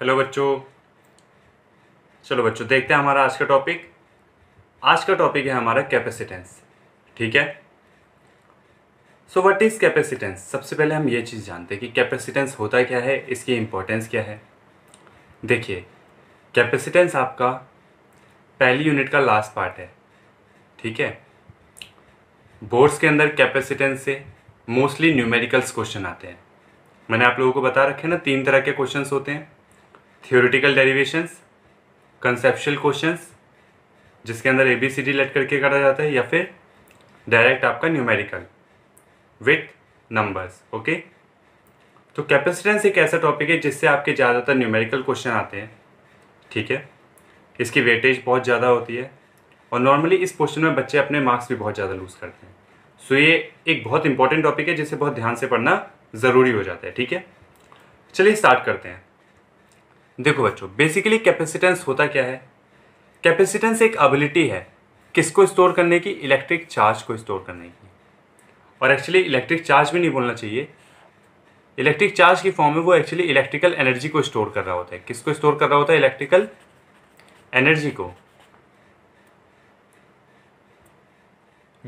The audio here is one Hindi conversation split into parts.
हेलो बच्चों चलो बच्चों देखते हैं हमारा आज का टॉपिक आज का टॉपिक है हमारा कैपेसिटेंस ठीक है सो व्हाट इज़ कैपेसिटेंस सबसे पहले हम ये चीज़ जानते हैं कि कैपेसिटेंस होता क्या है इसकी इम्पोर्टेंस क्या है देखिए कैपेसिटेंस आपका पहली यूनिट का लास्ट पार्ट है ठीक है बोर्ड्स के अंदर कैपेसिटेंस से मोस्टली न्यूमेरिकल्स क्वेश्चन आते हैं मैंने आप लोगों को बता रखे ना तीन तरह के क्वेश्चंस होते हैं थियोरिटिकल डेरिवेशंस कंसेप्शल क्वेश्चंस जिसके अंदर ए बी सी डी लेट करके करा जाता है या फिर डायरेक्ट आपका न्यूमेरिकल विथ नंबर्स ओके तो कैपेसिटेंस एक ऐसा टॉपिक है जिससे आपके ज़्यादातर न्यूमेरिकल क्वेश्चन आते हैं ठीक है इसकी वेटेज बहुत ज़्यादा होती है और नॉर्मली इस क्वेश्चन में बच्चे अपने मार्क्स भी बहुत ज़्यादा लूज़ करते हैं सो so, ये एक बहुत इंपॉर्टेंट टॉपिक है जिसे बहुत ध्यान से पढ़ना ज़रूरी हो जाता है ठीक है चलिए स्टार्ट करते हैं देखो बच्चों बेसिकली कैपेसिटेंस होता क्या है कैपेसिटेंस एक एबिलिटी है किसको स्टोर करने की इलेक्ट्रिक चार्ज को स्टोर करने की और एक्चुअली इलेक्ट्रिक चार्ज भी नहीं बोलना चाहिए इलेक्ट्रिक चार्ज की फॉर्म में वो एक्चुअली इलेक्ट्रिकल एनर्जी को स्टोर कर रहा होता है किसको स्टोर कर रहा होता है इलेक्ट्रिकल एनर्जी को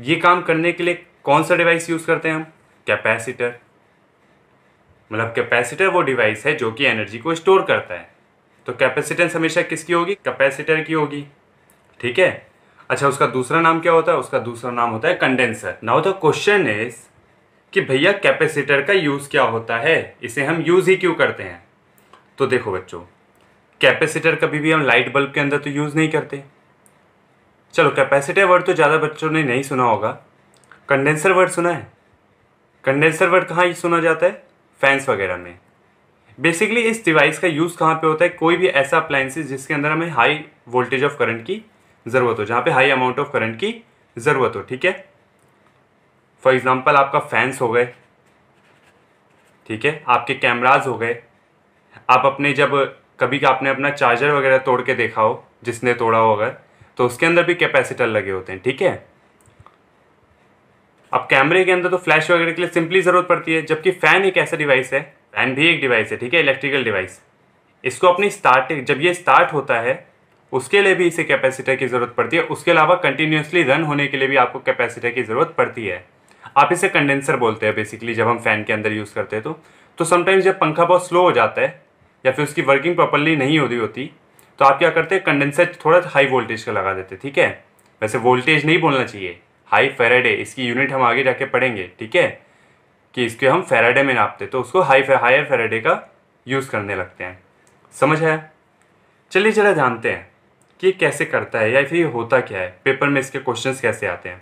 ये काम करने के लिए कौन सा डिवाइस यूज़ करते हैं हम कैपेसिटर मतलब कैपेसिटर वो डिवाइस है जो कि एनर्जी को स्टोर करता है तो कैपेसिटेंस हमेशा किसकी होगी कैपेसिटर की होगी ठीक है अच्छा उसका दूसरा नाम क्या होता है उसका दूसरा नाम होता है condenser now the question is कि भैया कैपेसिटर का यूज़ क्या होता है इसे हम यूज़ ही क्यों करते हैं तो देखो बच्चों कैपेसिटर कभी भी हम लाइट बल्ब के अंदर तो यूज़ नहीं करते चलो कैपेसिटर वर्ड तो ज़्यादा बच्चों ने नहीं सुना होगा कंडेंसर वर्ड सुना है कंडेंसर वर्ड कहाँ सुना जाता है फैंस वगैरह में बेसिकली इस डिवाइस का यूज़ कहाँ पे होता है कोई भी ऐसा अप्लाइंसेस जिसके अंदर हमें हाई वोल्टेज ऑफ करंट की ज़रूरत हो जहाँ पे हाई अमाउंट ऑफ करंट की ज़रूरत हो ठीक है फॉर एग्ज़ाम्पल आपका फैंस हो गए ठीक है आपके कैमराज हो गए आप अपने जब कभी का आपने अपना चार्जर वगैरह तोड़ के देखा हो जिसने तोड़ा हो अगर तो उसके अंदर भी कैपेसिटर लगे होते हैं ठीक है अब कैमरे के अंदर तो फ्लैश वगैरह के लिए सिंपली ज़रूरत पड़ती है जबकि फ़ैन एक ऐसा डिवाइस है फैन भी एक डिवाइस है ठीक है इलेक्ट्रिकल डिवाइस इसको अपनी स्टार्टिंग जब ये स्टार्ट होता है उसके लिए भी इसे कैपेसिटर की ज़रूरत पड़ती है उसके अलावा कंटिन्यूसली रन होने के लिए भी आपको कैपेसिटर की ज़रूरत पड़ती है आप इसे कंडेंसर बोलते हैं बेसिकली जब हम फ़ैन के अंदर यूज़ करते हैं तो तो समटाइम्स जब पंखा बहुत स्लो हो जाता है या फिर उसकी वर्किंग प्रॉपरली नहीं हो रही होती तो आप क्या करते हैं कंडेंसर थोड़ा हाई वोल्टेज का लगा देते ठीक है वैसे वोल्टेज नहीं बोलना चाहिए हाई फेरेडे इसकी यूनिट हम आगे जाके पढ़ेंगे ठीक है कि इसके हम फेराडे में नापते तो उसको हाई हायर फेराडे का यूज़ करने लगते हैं समझ है चलिए जरा जानते हैं कि ये कैसे करता है या फिर ये होता क्या है पेपर में इसके क्वेश्चन कैसे आते हैं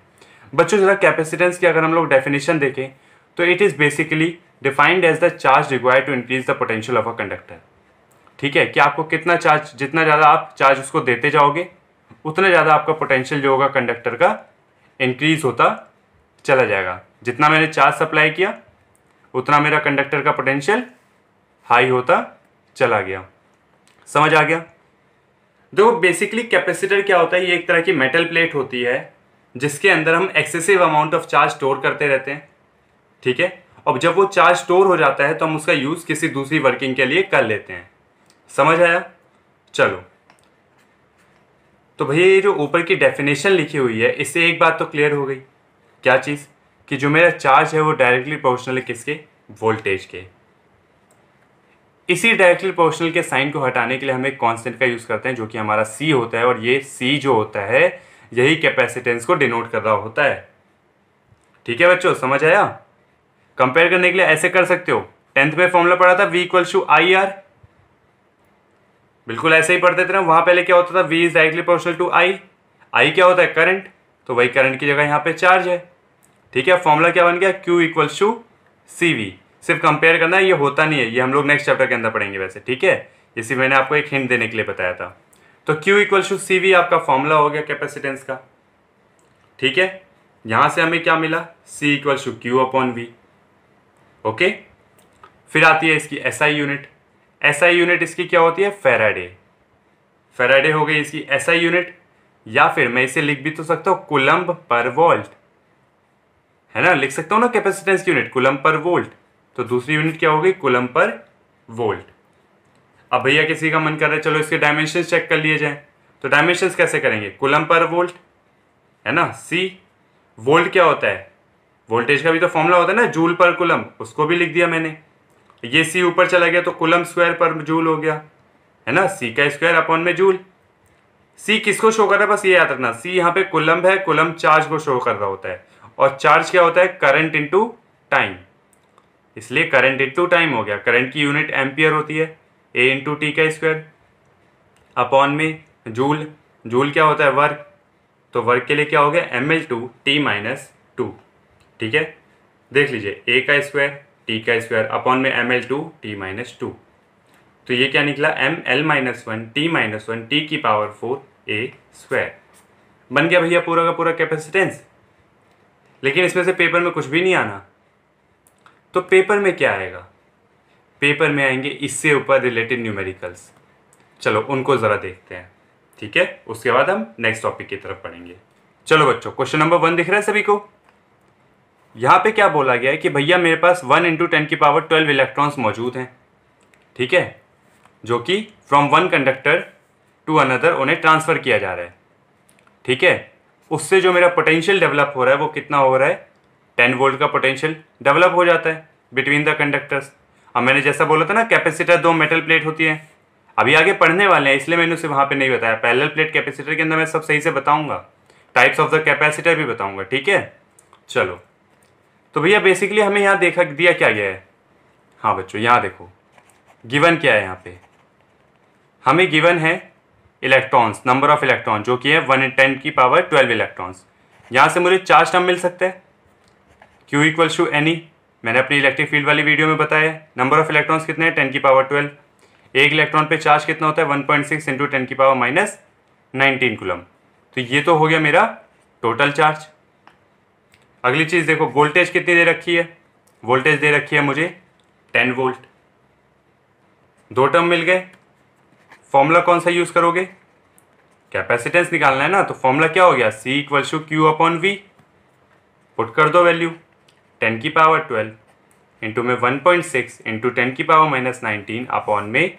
बच्चों जरा कैपेसिटेंस की अगर हम लोग डेफिनेशन देखें तो it is basically defined as the charge require to increase the potential of a conductor ठीक है कि आपको कितना चार्ज जितना ज़्यादा आप चार्ज उसको देते जाओगे उतना ज़्यादा आपका पोटेंशियल जो होगा कंडक्टर का इंक्रीज होता चला जाएगा जितना मैंने चार्ज सप्लाई किया उतना मेरा कंडक्टर का पोटेंशियल हाई होता चला गया समझ आ गया देखो बेसिकली कैपेसिटर क्या होता है ये एक तरह की मेटल प्लेट होती है जिसके अंदर हम excessive amount of charge store करते रहते हैं ठीक है और जब वो चार्ज स्टोर हो जाता है तो हम उसका यूज़ किसी दूसरी वर्किंग के लिए कर लेते हैं समझ आया चलो तो भैया ये जो ऊपर की डेफिनेशन लिखी हुई है इससे एक बात तो क्लियर हो गई क्या चीज़ कि जो मेरा चार्ज है वो डायरेक्टली प्रोपोर्शनल है किसके वोल्टेज के इसी डायरेक्टली प्रोपोर्शनल के साइन को हटाने के लिए हम एक कॉन्स्टेंट का यूज़ करते हैं जो कि हमारा सी होता है और ये सी जो होता है यही कैपेसिटेंस को डिनोट कर रहा होता है ठीक है बच्चों समझ आया कंपेयर करने के लिए ऐसे कर सकते हो टेंथ में फॉर्मूला पढ़ा था V equals to I R बिल्कुल ऐसे ही पढ़ते थे ना वहां पहले क्या होता था V is directly proportional to I I क्या होता है करंट तो वही करंट की जगह यहां पे चार्ज है ठीक है फॉर्मूला क्या बन गया Q equals to C V सिर्फ कंपेयर करना है ये होता नहीं है ये हम लोग नेक्स्ट चैप्टर के अंदर पढ़ेंगे वैसे ठीक है इसी मैंने आपको एक हिंट देने के लिए बताया था तो Q इक्वल्स टू सी आपका फॉर्मूला हो गया कैपेसिटेंस का ठीक है यहां से हमें क्या मिला C equals to Q upon V okay फिर आती है इसकी SI यूनिट SI यूनिट इसकी क्या होती है फेराडे फेराडे हो गई इसकी SI यूनिट या फिर मैं इसे लिख भी तो सकता हूँ कुलम्ब पर वोल्ट है ना लिख सकता हूँ ना कैपेसिटेंस की यूनिट कुलम पर वोल्ट तो दूसरी यूनिट क्या होगी कुलम पर वोल्ट अब भैया किसी का मन कर रहा है चलो इसके डायमेंशन चेक कर लिए जाए तो डायमेंशन कैसे करेंगे कुलम पर वोल्ट है ना सी वोल्ट क्या होता है वोल्टेज का भी तो फॉर्मूला होता है ना जूल पर कुलम उसको भी लिख दिया मैंने ये सी ऊपर चला गया तो कुलम स्क्वायर पर जूल हो गया है ना सी का स्क्वायर अपॉन में जूल सी किसको शो कर रहा है बस ये याद रखना सी यहाँ पे कुलम है कुलम चार्ज को शो कर रहा होता है और चार्ज क्या होता है करंट इंटू टाइम इसलिए करंट इंटू टाइम हो गया करंट की यूनिट एम्पियर होती है ए इंटू टी का स्क्वायर अपॉन में जूल जूल क्या होता है वर्क तो वर्क के लिए क्या हो गया M L two T minus two ठीक है देख लीजिए ए का स्क्वायर टी का स्क्वायर अपॉन में M L two T minus two तो ये क्या निकला M L minus one T minus one T की पावर फोर ए स्क्वायर बन गया भैया पूरा का पूरा कैपेसिटेंस लेकिन इसमें से पेपर में कुछ भी नहीं आना तो पेपर में क्या आएगा पेपर में आएंगे इससे ऊपर रिलेटेड न्यूमेरिकल्स चलो उनको ज़रा देखते हैं ठीक है उसके बाद हम नेक्स्ट टॉपिक की तरफ पढ़ेंगे चलो बच्चों क्वेश्चन नंबर वन दिख रहा है सभी को यहाँ पे क्या बोला गया है कि भैया मेरे पास वन इंटू टेन की पावर ट्वेल्व इलेक्ट्रॉन्स मौजूद हैं ठीक है जो कि from one conductor to another उन्हें ट्रांसफ़र किया जा रहा है ठीक है उससे जो मेरा पोटेंशियल डेवलप हो रहा है वो कितना हो रहा है टेन वोल्ट का पोटेंशियल डेवलप हो जाता है बिटवीन द कंडक्टर्स अब मैंने जैसा बोला था ना कैपेसिटर दो मेटल प्लेट होती है अभी आगे पढ़ने वाले हैं इसलिए मैंने उसे वहाँ पे नहीं बताया पैरेलल प्लेट कैपेसिटर के अंदर मैं सब सही से बताऊँगा टाइप्स ऑफ द कैपेसिटर भी बताऊँगा ठीक है चलो तो भैया बेसिकली हमें यहाँ देखा दिया क्या गया है हाँ बच्चों यहाँ देखो गिवन क्या है यहाँ पे हमें गिवन है इलेक्ट्रॉन्स नंबर ऑफ इलेक्ट्रॉन जो कि है वन इन टेन की पावर ट्वेल्व इलेक्ट्रॉन्स यहाँ से मुझे चार्ज टर्म मिल सकता है क्यू इक्वल टू एनी मैंने अपनी इलेक्ट्रिक फील्ड वाली वीडियो में बताया नंबर ऑफ इलेक्ट्रॉन्स कितने हैं टेन की पावर ट्वेल्व एक इलेक्ट्रॉन पे चार्ज कितना होता है one point six into ten की पावर माइनस नाइनटीन कुलम तो ये तो हो गया मेरा टोटल चार्ज अगली चीज़ देखो वोल्टेज कितनी दे रखी है वोल्टेज दे रखी है मुझे टेन वोल्ट दो टर्म मिल गए फॉर्मूला कौन सा यूज करोगे कैपेसिटेंस निकालना है ना तो फॉर्मूला क्या हो गया C equal to Q upon V put कर दो वैल्यू टेन की पावर ट्वेल्व इंटू में one point six into ten की पावर माइनस नाइनटीन अपॉन में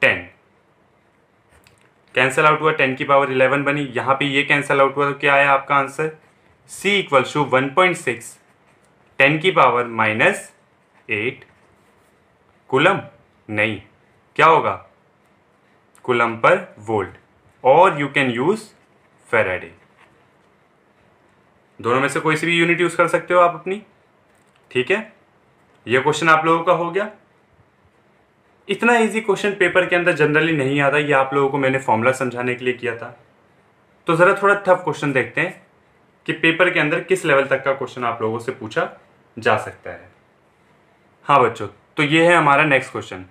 टेन कैंसल आउट हुआ टेन की पावर इलेवन बनी यहां पे ये कैंसल आउट हुआ तो क्या आया आपका answer C equal to one point six ten की पावर माइनस एट कुलम नहीं क्या होगा कुलम पर वोल्ट और यू कैन यूज फेराडे दोनों में से कोई सी भी यूनिट यूज कर सकते हो आप अपनी ठीक है ये क्वेश्चन आप लोगों का हो गया इतना इजी क्वेश्चन पेपर के अंदर जनरली नहीं आता ये आप लोगों को मैंने फॉर्मूला समझाने के लिए किया था तो ज़रा थोड़ा टफ क्वेश्चन देखते हैं कि पेपर के अंदर किस लेवल तक का क्वेश्चन आप लोगों से पूछा जा सकता है हाँ बच्चों तो ये है हमारा नेक्स्ट क्वेश्चन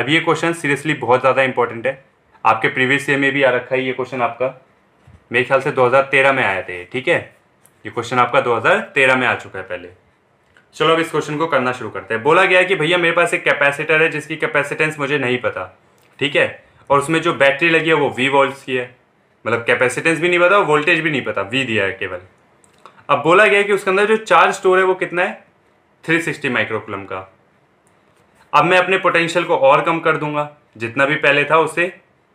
अब ये क्वेश्चन सीरियसली बहुत ज़्यादा इंपॉर्टेंट है आपके प्रीवियस ईयर में भी आ रखा है ये क्वेश्चन आपका मेरे ख्याल से 2013 में आया थे ठीक है ये क्वेश्चन आपका 2013 में आ चुका है पहले चलो अब इस क्वेश्चन को करना शुरू करते हैं बोला गया है कि भैया मेरे पास एक कैपेसिटर है जिसकी कैपेसिटेंस मुझे नहीं पता ठीक है और उसमें जो बैटरी लगी है वो वी वोल्ट की है मतलब कैपेसिटेंस भी नहीं पता और वोल्टेज भी नहीं पता वी दिया है केवल अब बोला गया है कि उसके अंदर जो चार्ज स्टोर है वो कितना है 360 माइक्रोकुलम का अब मैं अपने पोटेंशियल को और कम कर दूंगा जितना भी पहले था उसे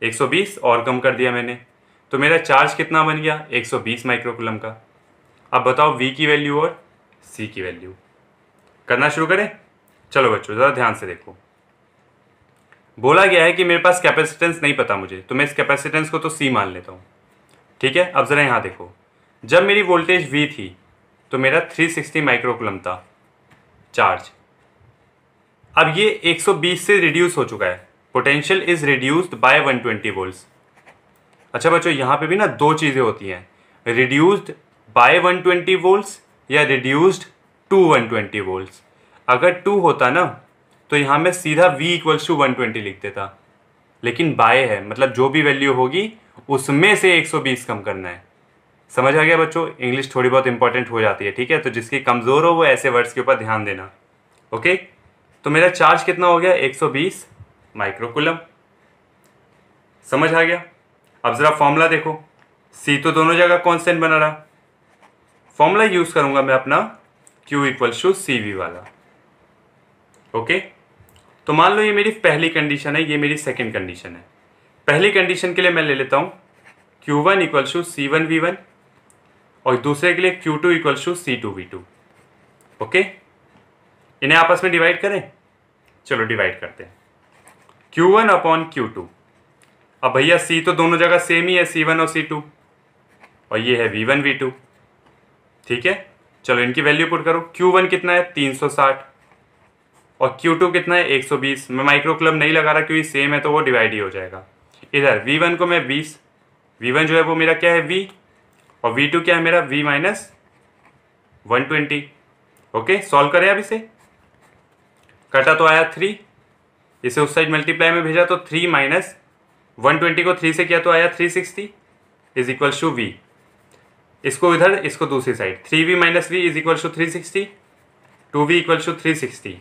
120 और कम कर दिया मैंने तो मेरा चार्ज कितना बन गया 120 माइक्रोकुलम का अब बताओ वी की वैल्यू और सी की वैल्यू करना शुरू करें चलो बच्चों ज़रा ध्यान से देखो बोला गया है कि मेरे पास कैपेसिटेंस नहीं पता मुझे तो मैं इस कैपेसिटेंस को तो सी मान लेता हूँ ठीक है अब ज़रा यहाँ देखो जब मेरी वोल्टेज वी थी तो मेरा 360 माइक्रोकुलम था चार्ज अब ये 120 से रिड्यूस हो चुका है potential is reduced by 120 twenty volts अच्छा बच्चों यहाँ पे भी ना दो चीज़ें होती हैं रिड्यूस्ड बाय 120 ट्वेंटी या रिड्यूस्ड टू 120 ट्वेंटी अगर टू होता ना तो यहाँ मैं सीधा v इक्वल्स टू वन लिख देता लेकिन बाय है मतलब जो भी वैल्यू होगी उसमें से 120 कम करना है समझ आ गया बच्चों इंग्लिश थोड़ी बहुत इंपॉर्टेंट हो जाती है ठीक है तो जिसकी कमज़ोर हो वो ऐसे वर्ड्स के ऊपर ध्यान देना ओके तो मेरा चार्ज कितना हो गया 120 माइक्रोकुलम समझ आ गया अब ज़रा फॉर्मूला देखो सी तो दोनों जगह कॉन्स्टेंट बना रहा फॉर्मूला यूज़ करूंगा मैं अपना Q equal to C V वाला ओके तो मान लो ये मेरी पहली कंडीशन है ये मेरी सेकंड कंडीशन है पहली कंडीशन के लिए मैं ले लेता हूं Q1 one equal to C one V one और दूसरे के लिए Q2 two equal to C two V two okay इन्हें आपस में डिवाइड करें चलो डिवाइड करते हैं Q1 वन अपॉन क्यू अब भैया C तो दोनों जगह सेम ही है C1 और C2 और ये है V1 V2 ठीक है चलो इनकी वैल्यू पुट करो Q1 कितना है 360 और Q2 कितना है 120 मैं माइक्रो क्लब नहीं लगा रहा क्योंकि सेम है तो वो डिवाइड ही हो जाएगा इधर V1 को मैं 20 V1 जो है वो मेरा क्या है V और V2 क्या है मेरा V minus one okay solve करें अब इसे कटा तो आया थ्री इसे उस साइड मल्टीप्लाई में भेजा तो थ्री माइनस वन ट्वेंटी को थ्री से किया तो आया three sixty is equal to V इसको इधर इसको दूसरी side three V minus V is equal to three sixty two V equal to three sixty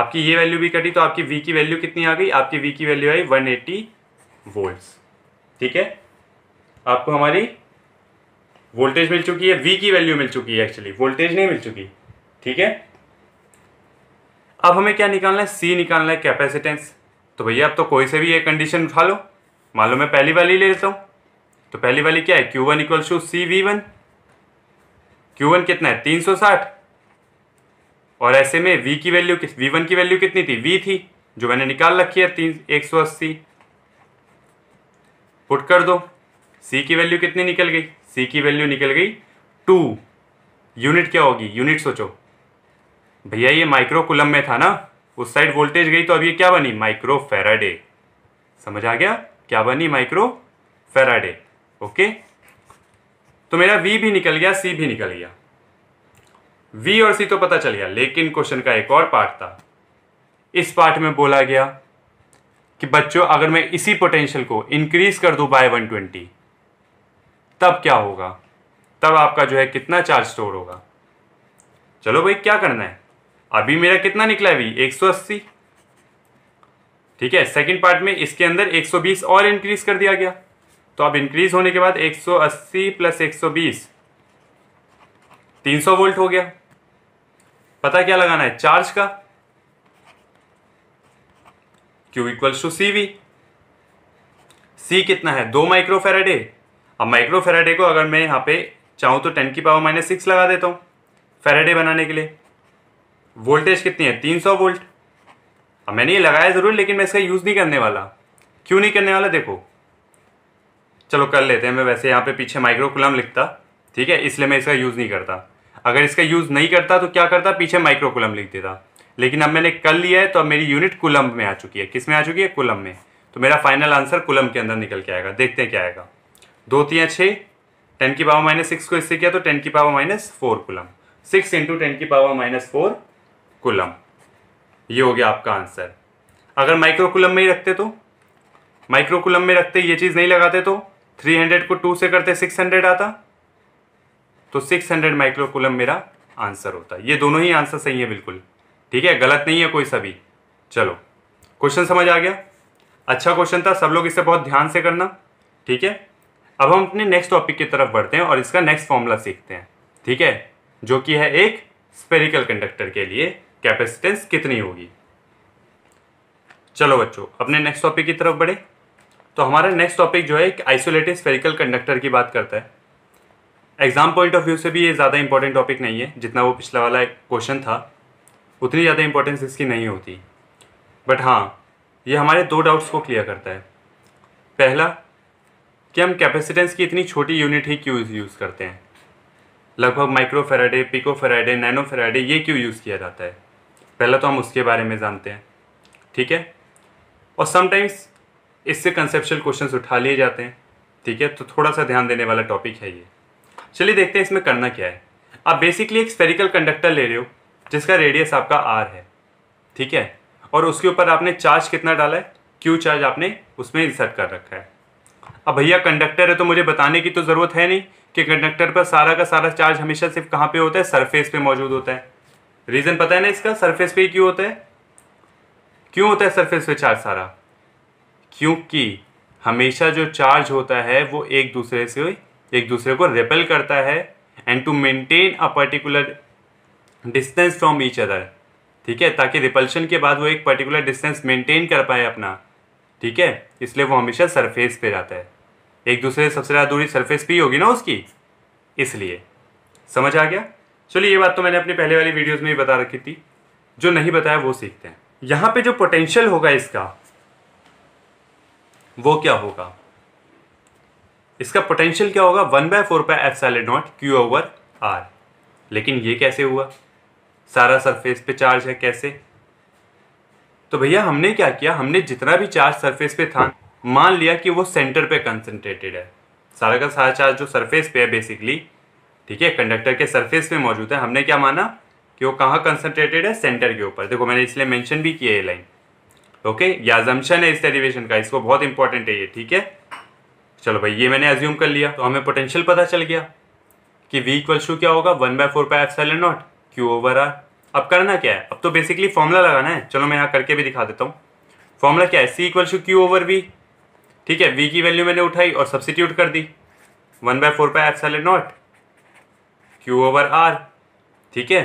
आपकी ये वैल्यू भी कटी तो आपकी वी की वैल्यू कितनी आ गई आपकी वी की वैल्यू आई वन एट्टी वोल्ट ठीक है आपको हमारी वोल्टेज मिल चुकी है वी की वैल्यू मिल चुकी है एक्चुअली वोल्टेज नहीं मिल चुकी ठीक है अब हमें क्या निकालना है सी निकालना है कैपेसिटेंस तो भैया अब तो कोई से भी ये कंडीशन उठा लो मान लो मैं पहली वाली ले लेता हूँ तो पहली वाली क्या है Q one equal to C V one Q one कितना है तीन सौ साठ और ऐसे में वी की वैल्यू किस वी वन की वैल्यू कितनी थी वी थी जो मैंने निकाल रखी है तीन एक सौ अस्सी पुट कर दो सी की वैल्यू कितनी निकल गई सी की वैल्यू निकल गई टू यूनिट क्या होगी यूनिट सोचो भैया ये माइक्रो कुलम में था ना उस साइड वोल्टेज गई तो अब ये क्या बनी माइक्रो फेराडे समझ आ गया क्या बनी माइक्रो फेराडे ओके तो मेरा वी भी निकल गया सी भी निकल गया वी और सी तो पता चल गया लेकिन क्वेश्चन का एक और पार्ट था इस पार्ट में बोला गया कि बच्चों अगर मैं इसी पोटेंशियल को इंक्रीज कर दू बाय 120 तब क्या होगा तब आपका जो है कितना चार्ज स्टोर होगा चलो भाई क्या करना है अभी मेरा कितना निकला अभी 180 ठीक है सेकंड पार्ट में इसके अंदर 120 और इंक्रीज कर दिया गया तो अब इंक्रीज होने के बाद 180 प्लस 120 300 वोल्ट हो गया पता क्या लगाना है चार्ज का Q equals to C V C कितना है दो माइक्रो फेराडे अब माइक्रो फेराडे को अगर मैं यहां पे चाहूं तो टेन की पावर माइनस सिक्स लगा देता हूं फेराडे बनाने के लिए वोल्टेज कितनी है 300 वोल्ट अब मैंने ये लगाया ज़रूर लेकिन मैं इसका यूज़ नहीं करने वाला क्यों नहीं करने वाला देखो चलो कर लेते हैं मैं वैसे यहाँ पे पीछे माइक्रोकुलम लिखता ठीक है इसलिए मैं इसका यूज़ नहीं करता अगर इसका यूज़ नहीं करता तो क्या करता पीछे माइक्रोकुलम लिख देता लेकिन अब मैंने कर लिया है तो अब मेरी यूनिट कुलम में आ चुकी है किस में आ चुकी है कुलम में तो मेरा फाइनल आंसर कुलम के अंदर निकल के आएगा देखते हैं क्या आएगा दो तीन छः टेन की पावर माइनस सिक्स को इससे किया तो टेन की power minus four coulomb six into ten की पावर माइनस फोर कुलम ये हो गया आपका आंसर अगर माइक्रोकुलम में ही रखते तो माइक्रोकुलम में रखते ये चीज़ नहीं लगाते तो 300 को 2 से करते 600 आता तो 600 माइक्रोकुलम मेरा आंसर होता ये दोनों ही आंसर सही है बिल्कुल ठीक है गलत नहीं है कोई सभी चलो क्वेश्चन समझ आ गया अच्छा क्वेश्चन था सब लोग इसे बहुत ध्यान से करना ठीक है अब हम अपने नेक्स्ट टॉपिक की तरफ बढ़ते हैं और इसका नेक्स्ट फॉर्मूला सीखते हैं ठीक है जो कि है एक स्पेरिकल कंडक्टर के लिए कैपेसिटेंस कितनी होगी चलो बच्चों अपने नेक्स्ट टॉपिक की तरफ बढ़े तो हमारा नेक्स्ट टॉपिक जो है एक आइसोलेटेड स्फेरिकल कंडक्टर की बात करता है एग्जाम पॉइंट ऑफ व्यू से भी ये ज़्यादा इंपॉर्टेंट टॉपिक नहीं है जितना वो पिछला वाला क्वेश्चन था उतनी ज़्यादा इंपॉर्टेंस इसकी नहीं होती बट हाँ ये हमारे दो डाउट्स को क्लियर करता है पहला कि हम कैपेसिटेंस की इतनी छोटी यूनिट ही क्यों यूज़ करते हैं लगभग micro Faraday pico Faraday nano Faraday ये क्यों यूज़ किया जाता है पहला तो हम उसके बारे में जानते हैं ठीक है और समटाइम्स इससे कंसेप्शल क्वेश्चन उठा लिए जाते हैं ठीक है तो थोड़ा सा ध्यान देने वाला टॉपिक है ये चलिए देखते हैं इसमें करना क्या है आप बेसिकली एक स्पेरिकल कंडक्टर ले रहे हो जिसका रेडियस आपका आर है ठीक है और उसके ऊपर आपने चार्ज कितना डाला है क्यू चार्ज आपने उसमें इंसर्ट कर रखा है अब भैया कंडक्टर है तो मुझे बताने की तो ज़रूरत है नहीं कि कंडक्टर पर सारा का सारा चार्ज हमेशा सिर्फ कहाँ पे होता है सरफेस पे मौजूद होता है रीज़न पता है ना इसका सरफेस पे क्यों होता है क्यों होता है सरफेस पे चार्ज सारा क्योंकि हमेशा जो चार्ज होता है वो एक दूसरे से एक दूसरे को रिपेल करता है and to maintain a particular distance from each other ठीक है ताकि रिपल्शन के बाद वो एक पर्टिकुलर डिस्टेंस मेंटेन कर पाए अपना ठीक है इसलिए वो हमेशा सरफेस पे रहता है एक दूसरे से सबसे ज़्यादा दूरी सरफेस पे ही होगी ना उसकी इसलिए समझ आ गया चलिए ये बात तो मैंने अपनी पहले वाली वीडियोज़ में ही बता रखी थी जो नहीं बताया वो सीखते हैं यहां पे जो पोटेंशियल होगा इसका वो क्या होगा इसका पोटेंशियल क्या होगा one by four pi epsilon naught Q over R लेकिन ये कैसे हुआ सारा सरफेस पे चार्ज है कैसे तो भैया हमने क्या किया हमने जितना भी चार्ज सरफेस पे था मान लिया कि वो सेंटर पे कंसंट्रेटेड है सारा का सारा चार्ज जो सरफेस पे है बेसिकली ठीक है कंडक्टर के सरफेस पे मौजूद है हमने क्या माना कि वो कहाँ कंसनट्रेटेड है सेंटर के ऊपर देखो मैंने इसलिए मैंशन भी किया ये लाइन ओके ये अजम्पन है इस डेरिवेशन का इसको बहुत इंपॉर्टेंट है ये ठीक है चलो भाई ये मैंने एज्यूम कर लिया तो हमें पोटेंशियल पता चल गया कि वी इक्वल शू क्या होगा one by four pi epsilon naught Q over R अब करना क्या है अब तो बेसिकली फॉर्मूला लगाना है चलो मैं यहाँ करके भी दिखा देता हूँ फॉर्मूला क्या है C equal to Q over V ठीक है वी की वैल्यू मैंने उठाई और सब्सिट्यूट कर दी one by four by epsilon naught Q over R ठीक है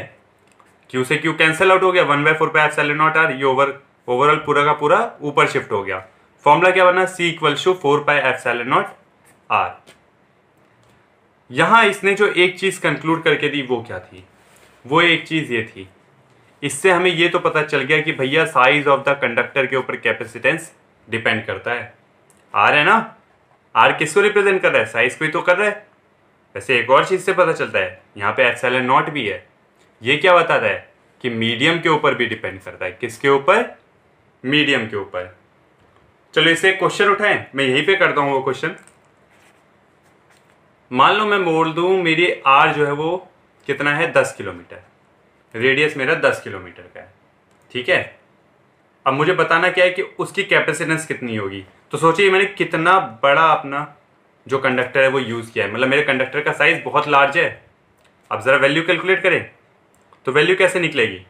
क्यू से क्यू कैंसिल आउट हो गया one by four by epsilon naught R ये ओवर ओवरऑल पूरा का पूरा ऊपर शिफ्ट हो गया फॉर्मूला क्या बना C equal to four by epsilon naught R यहां इसने जो एक चीज कंक्लूड करके दी वो क्या थी वो एक चीज ये थी इससे हमें ये तो पता चल गया कि भैया साइज ऑफ द कंडक्टर के ऊपर कैपेसिटेंस डिपेंड करता है आर है ना आर किसको रिप्रेजेंट कर रहा है साइज को ही तो कर रहा है वैसे एक और चीज़ से पता चलता है यहाँ पे एल एन नॉट भी है ये क्या बताता है कि मीडियम के ऊपर भी डिपेंड करता है किसके ऊपर मीडियम के ऊपर चलो इसे क्वेश्चन उठाएं मैं यहीं पे करता हूँ वो क्वेश्चन मान लो मैं बोल दूँ मेरी आर जो है वो कितना है दस किलोमीटर रेडियस मेरा दस किलोमीटर का है ठीक है अब मुझे बताना क्या है कि उसकी कैपेसिटेंस कितनी होगी तो सोचिए मैंने कितना बड़ा अपना जो कंडक्टर है वो यूज़ किया है मतलब मेरे कंडक्टर का साइज़ बहुत लार्ज है अब ज़रा वैल्यू कैलकुलेट करें तो वैल्यू कैसे निकलेगी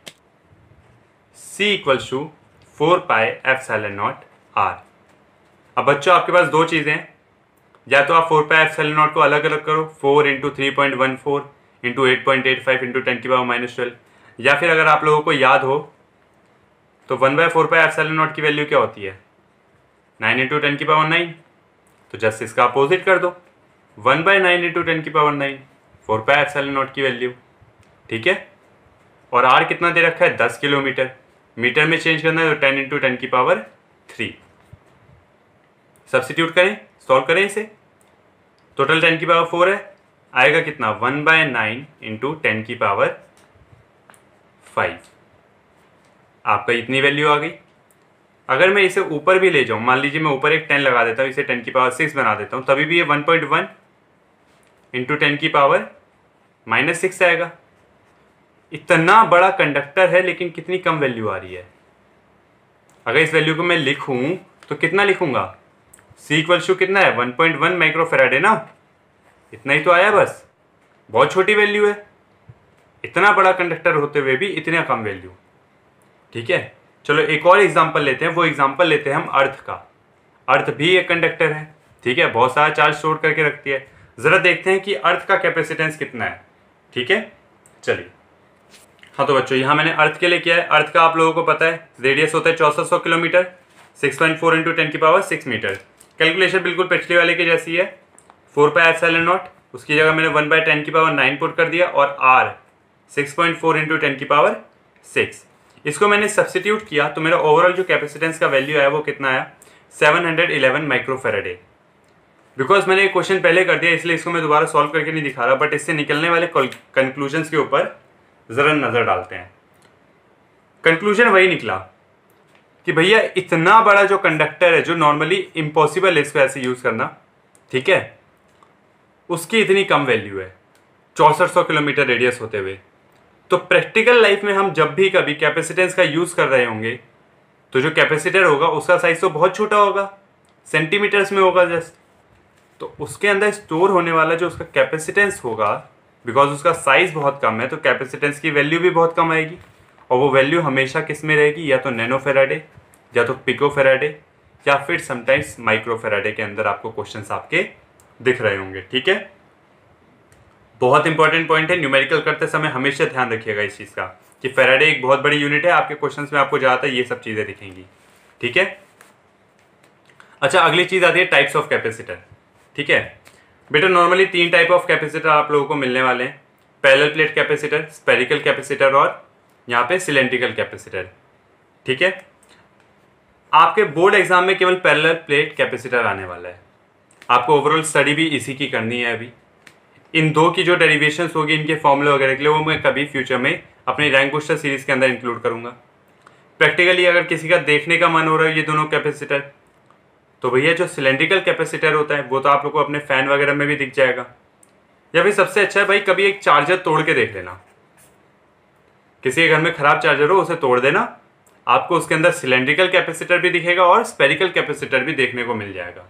C equal to four pi epsilon naught R अब बच्चों आपके पास दो चीज़ें हैं या तो आप four pi epsilon not को अलग अलग करो four into three point one four into eight point eight five into ten की पावर माइनस ट्वेल्व या फिर अगर आप लोगों को याद हो तो one by four pi epsilon naught की वैल्यू क्या होती है नाइन इंटू टेन की पावर नाइन तो जस्ट इसका अपोजिट कर दो one by nine into ten की power nine four pi epsilon naught की वैल्यू ठीक है और आर कितना दे रखा है दस किलोमीटर मीटर में चेंज करना है तो टेन इंटू टेन की पावर थ्री सब्सिट्यूट करें सॉल्व करें इसे टोटल टेन की पावर फोर है आएगा कितना one by nine into ten की पावर फाइव आपका इतनी वैल्यू आ गई अगर मैं इसे ऊपर भी ले जाऊँ मान लीजिए मैं ऊपर एक टेन लगा देता हूँ इसे टेन की पावर सिक्स बना देता हूँ तभी भी ये one point one into ten की पावर माइनस सिक्स आएगा इतना बड़ा कंडक्टर है लेकिन कितनी कम वैल्यू आ रही है अगर इस वैल्यू को मैं लिखूँ तो कितना लिखूंगा सी इक्वल शू कितना है वन पॉइंट वन माइक्रोफेराड है ना इतना ही तो आया बस बहुत छोटी वैल्यू है इतना बड़ा कंडक्टर होते हुए भी इतना कम वैल्यू ठीक है चलो एक और एग्जाम्पल लेते हैं वो एग्जाम्पल लेते हैं हम अर्थ का अर्थ भी एक कंडक्टर है ठीक है बहुत सारा चार्ज स्टोर करके रखती है ज़रा देखते हैं कि अर्थ का कैपेसिटेंस कितना है ठीक है चलिए हाँ तो बच्चों यहाँ मैंने अर्थ के लिए किया है अर्थ का आप लोगों को पता है रेडियस होता है चौसठ सौ kilometre six point four into ten की पावर सिक्स मीटर कैलकुलेशन बिल्कुल पिछले वाले की जैसी है four pi epsilon naught उसकी जगह मैंने वन बाय टेन की पावर नाइन पुट कर दिया और R six point four into ten की पावर सिक्स इसको मैंने सब्सिट्यूट किया तो मेरा ओवरऑल जो कैपेसिटेंस का वैल्यू आया वो कितना आया 711 माइक्रोफेराडे बिकॉज मैंने ये क्वेश्चन पहले कर दिया इसलिए इसको मैं दोबारा सॉल्व करके नहीं दिखा रहा बट इससे निकलने वाले कंक्लूजन के ऊपर ज़रा नज़र डालते हैं कंक्लूजन वही निकला कि भैया इतना बड़ा जो कंडक्टर है जो नॉर्मली इम्पॉसिबल है इसको ऐसे यूज़ करना ठीक है उसकी इतनी कम वैल्यू है चौसठ सौ किलोमीटर रेडियस होते हुए तो प्रैक्टिकल लाइफ में हम जब भी कभी कैपेसिटेंस का यूज़ कर रहे होंगे तो जो कैपेसिटर होगा उसका साइज़ तो बहुत छोटा होगा सेंटीमीटर्स में होगा जस्ट तो उसके अंदर स्टोर होने वाला जो उसका कैपेसिटेंस होगा बिकॉज उसका साइज़ बहुत कम है तो कैपेसिटेंस की वैल्यू भी बहुत कम आएगी और वो वैल्यू हमेशा किस में रहेगी या तो नैनो फेराडे या तो पिको फेराडे या फिर समटाइम्स माइक्रो फेराडे के अंदर आपको क्वेश्चन आपके दिख रहे होंगे ठीक है बहुत इंपॉर्टेंट पॉइंट है न्यूमेरिकल करते समय हमेशा ध्यान रखिएगा इस चीज़ का कि फेराडे एक बहुत बड़ी यूनिट है आपके क्वेश्चन में आपको ज़्यादातर ये सब चीज़ें दिखेंगी ठीक है अच्छा अगली चीज़ आती है टाइप्स ऑफ कैपेसिटर ठीक है बेटा नॉर्मली तीन टाइप ऑफ कैपेसिटर आप लोगों को मिलने वाले हैं parallel plate capacitor spherical capacitor और यहाँ पे सिलेंड्रिकल कैपेसिटर ठीक है आपके बोर्ड एग्जाम में केवल पैरेलल प्लेट कैपेसिटर आने वाला है आपको ओवरऑल स्टडी भी इसी की करनी है अभी इन दो की जो डेरिवेशन होगी इनके फॉर्मूले वगैरह के लिए वो मैं कभी फ्यूचर में अपनी रैंक बुस्टर सीरीज के अंदर इंक्लूड करूंगा प्रैक्टिकली अगर किसी का देखने का मन हो रहा है ये दोनों कैपेसिटर तो भैया जो सिलेंड्रिकल कैपेसिटर होता है वो तो आप लोग को अपने फैन वगैरह में भी दिख जाएगा या फिर सबसे अच्छा है भाई कभी एक चार्जर तोड़ के देख लेना किसी के घर में खराब चार्जर हो उसे तोड़ देना आपको उसके अंदर सिलेंड्रिकल कैपेसिटर भी दिखेगा और स्पेरिकल कैपेसिटर भी देखने को मिल जाएगा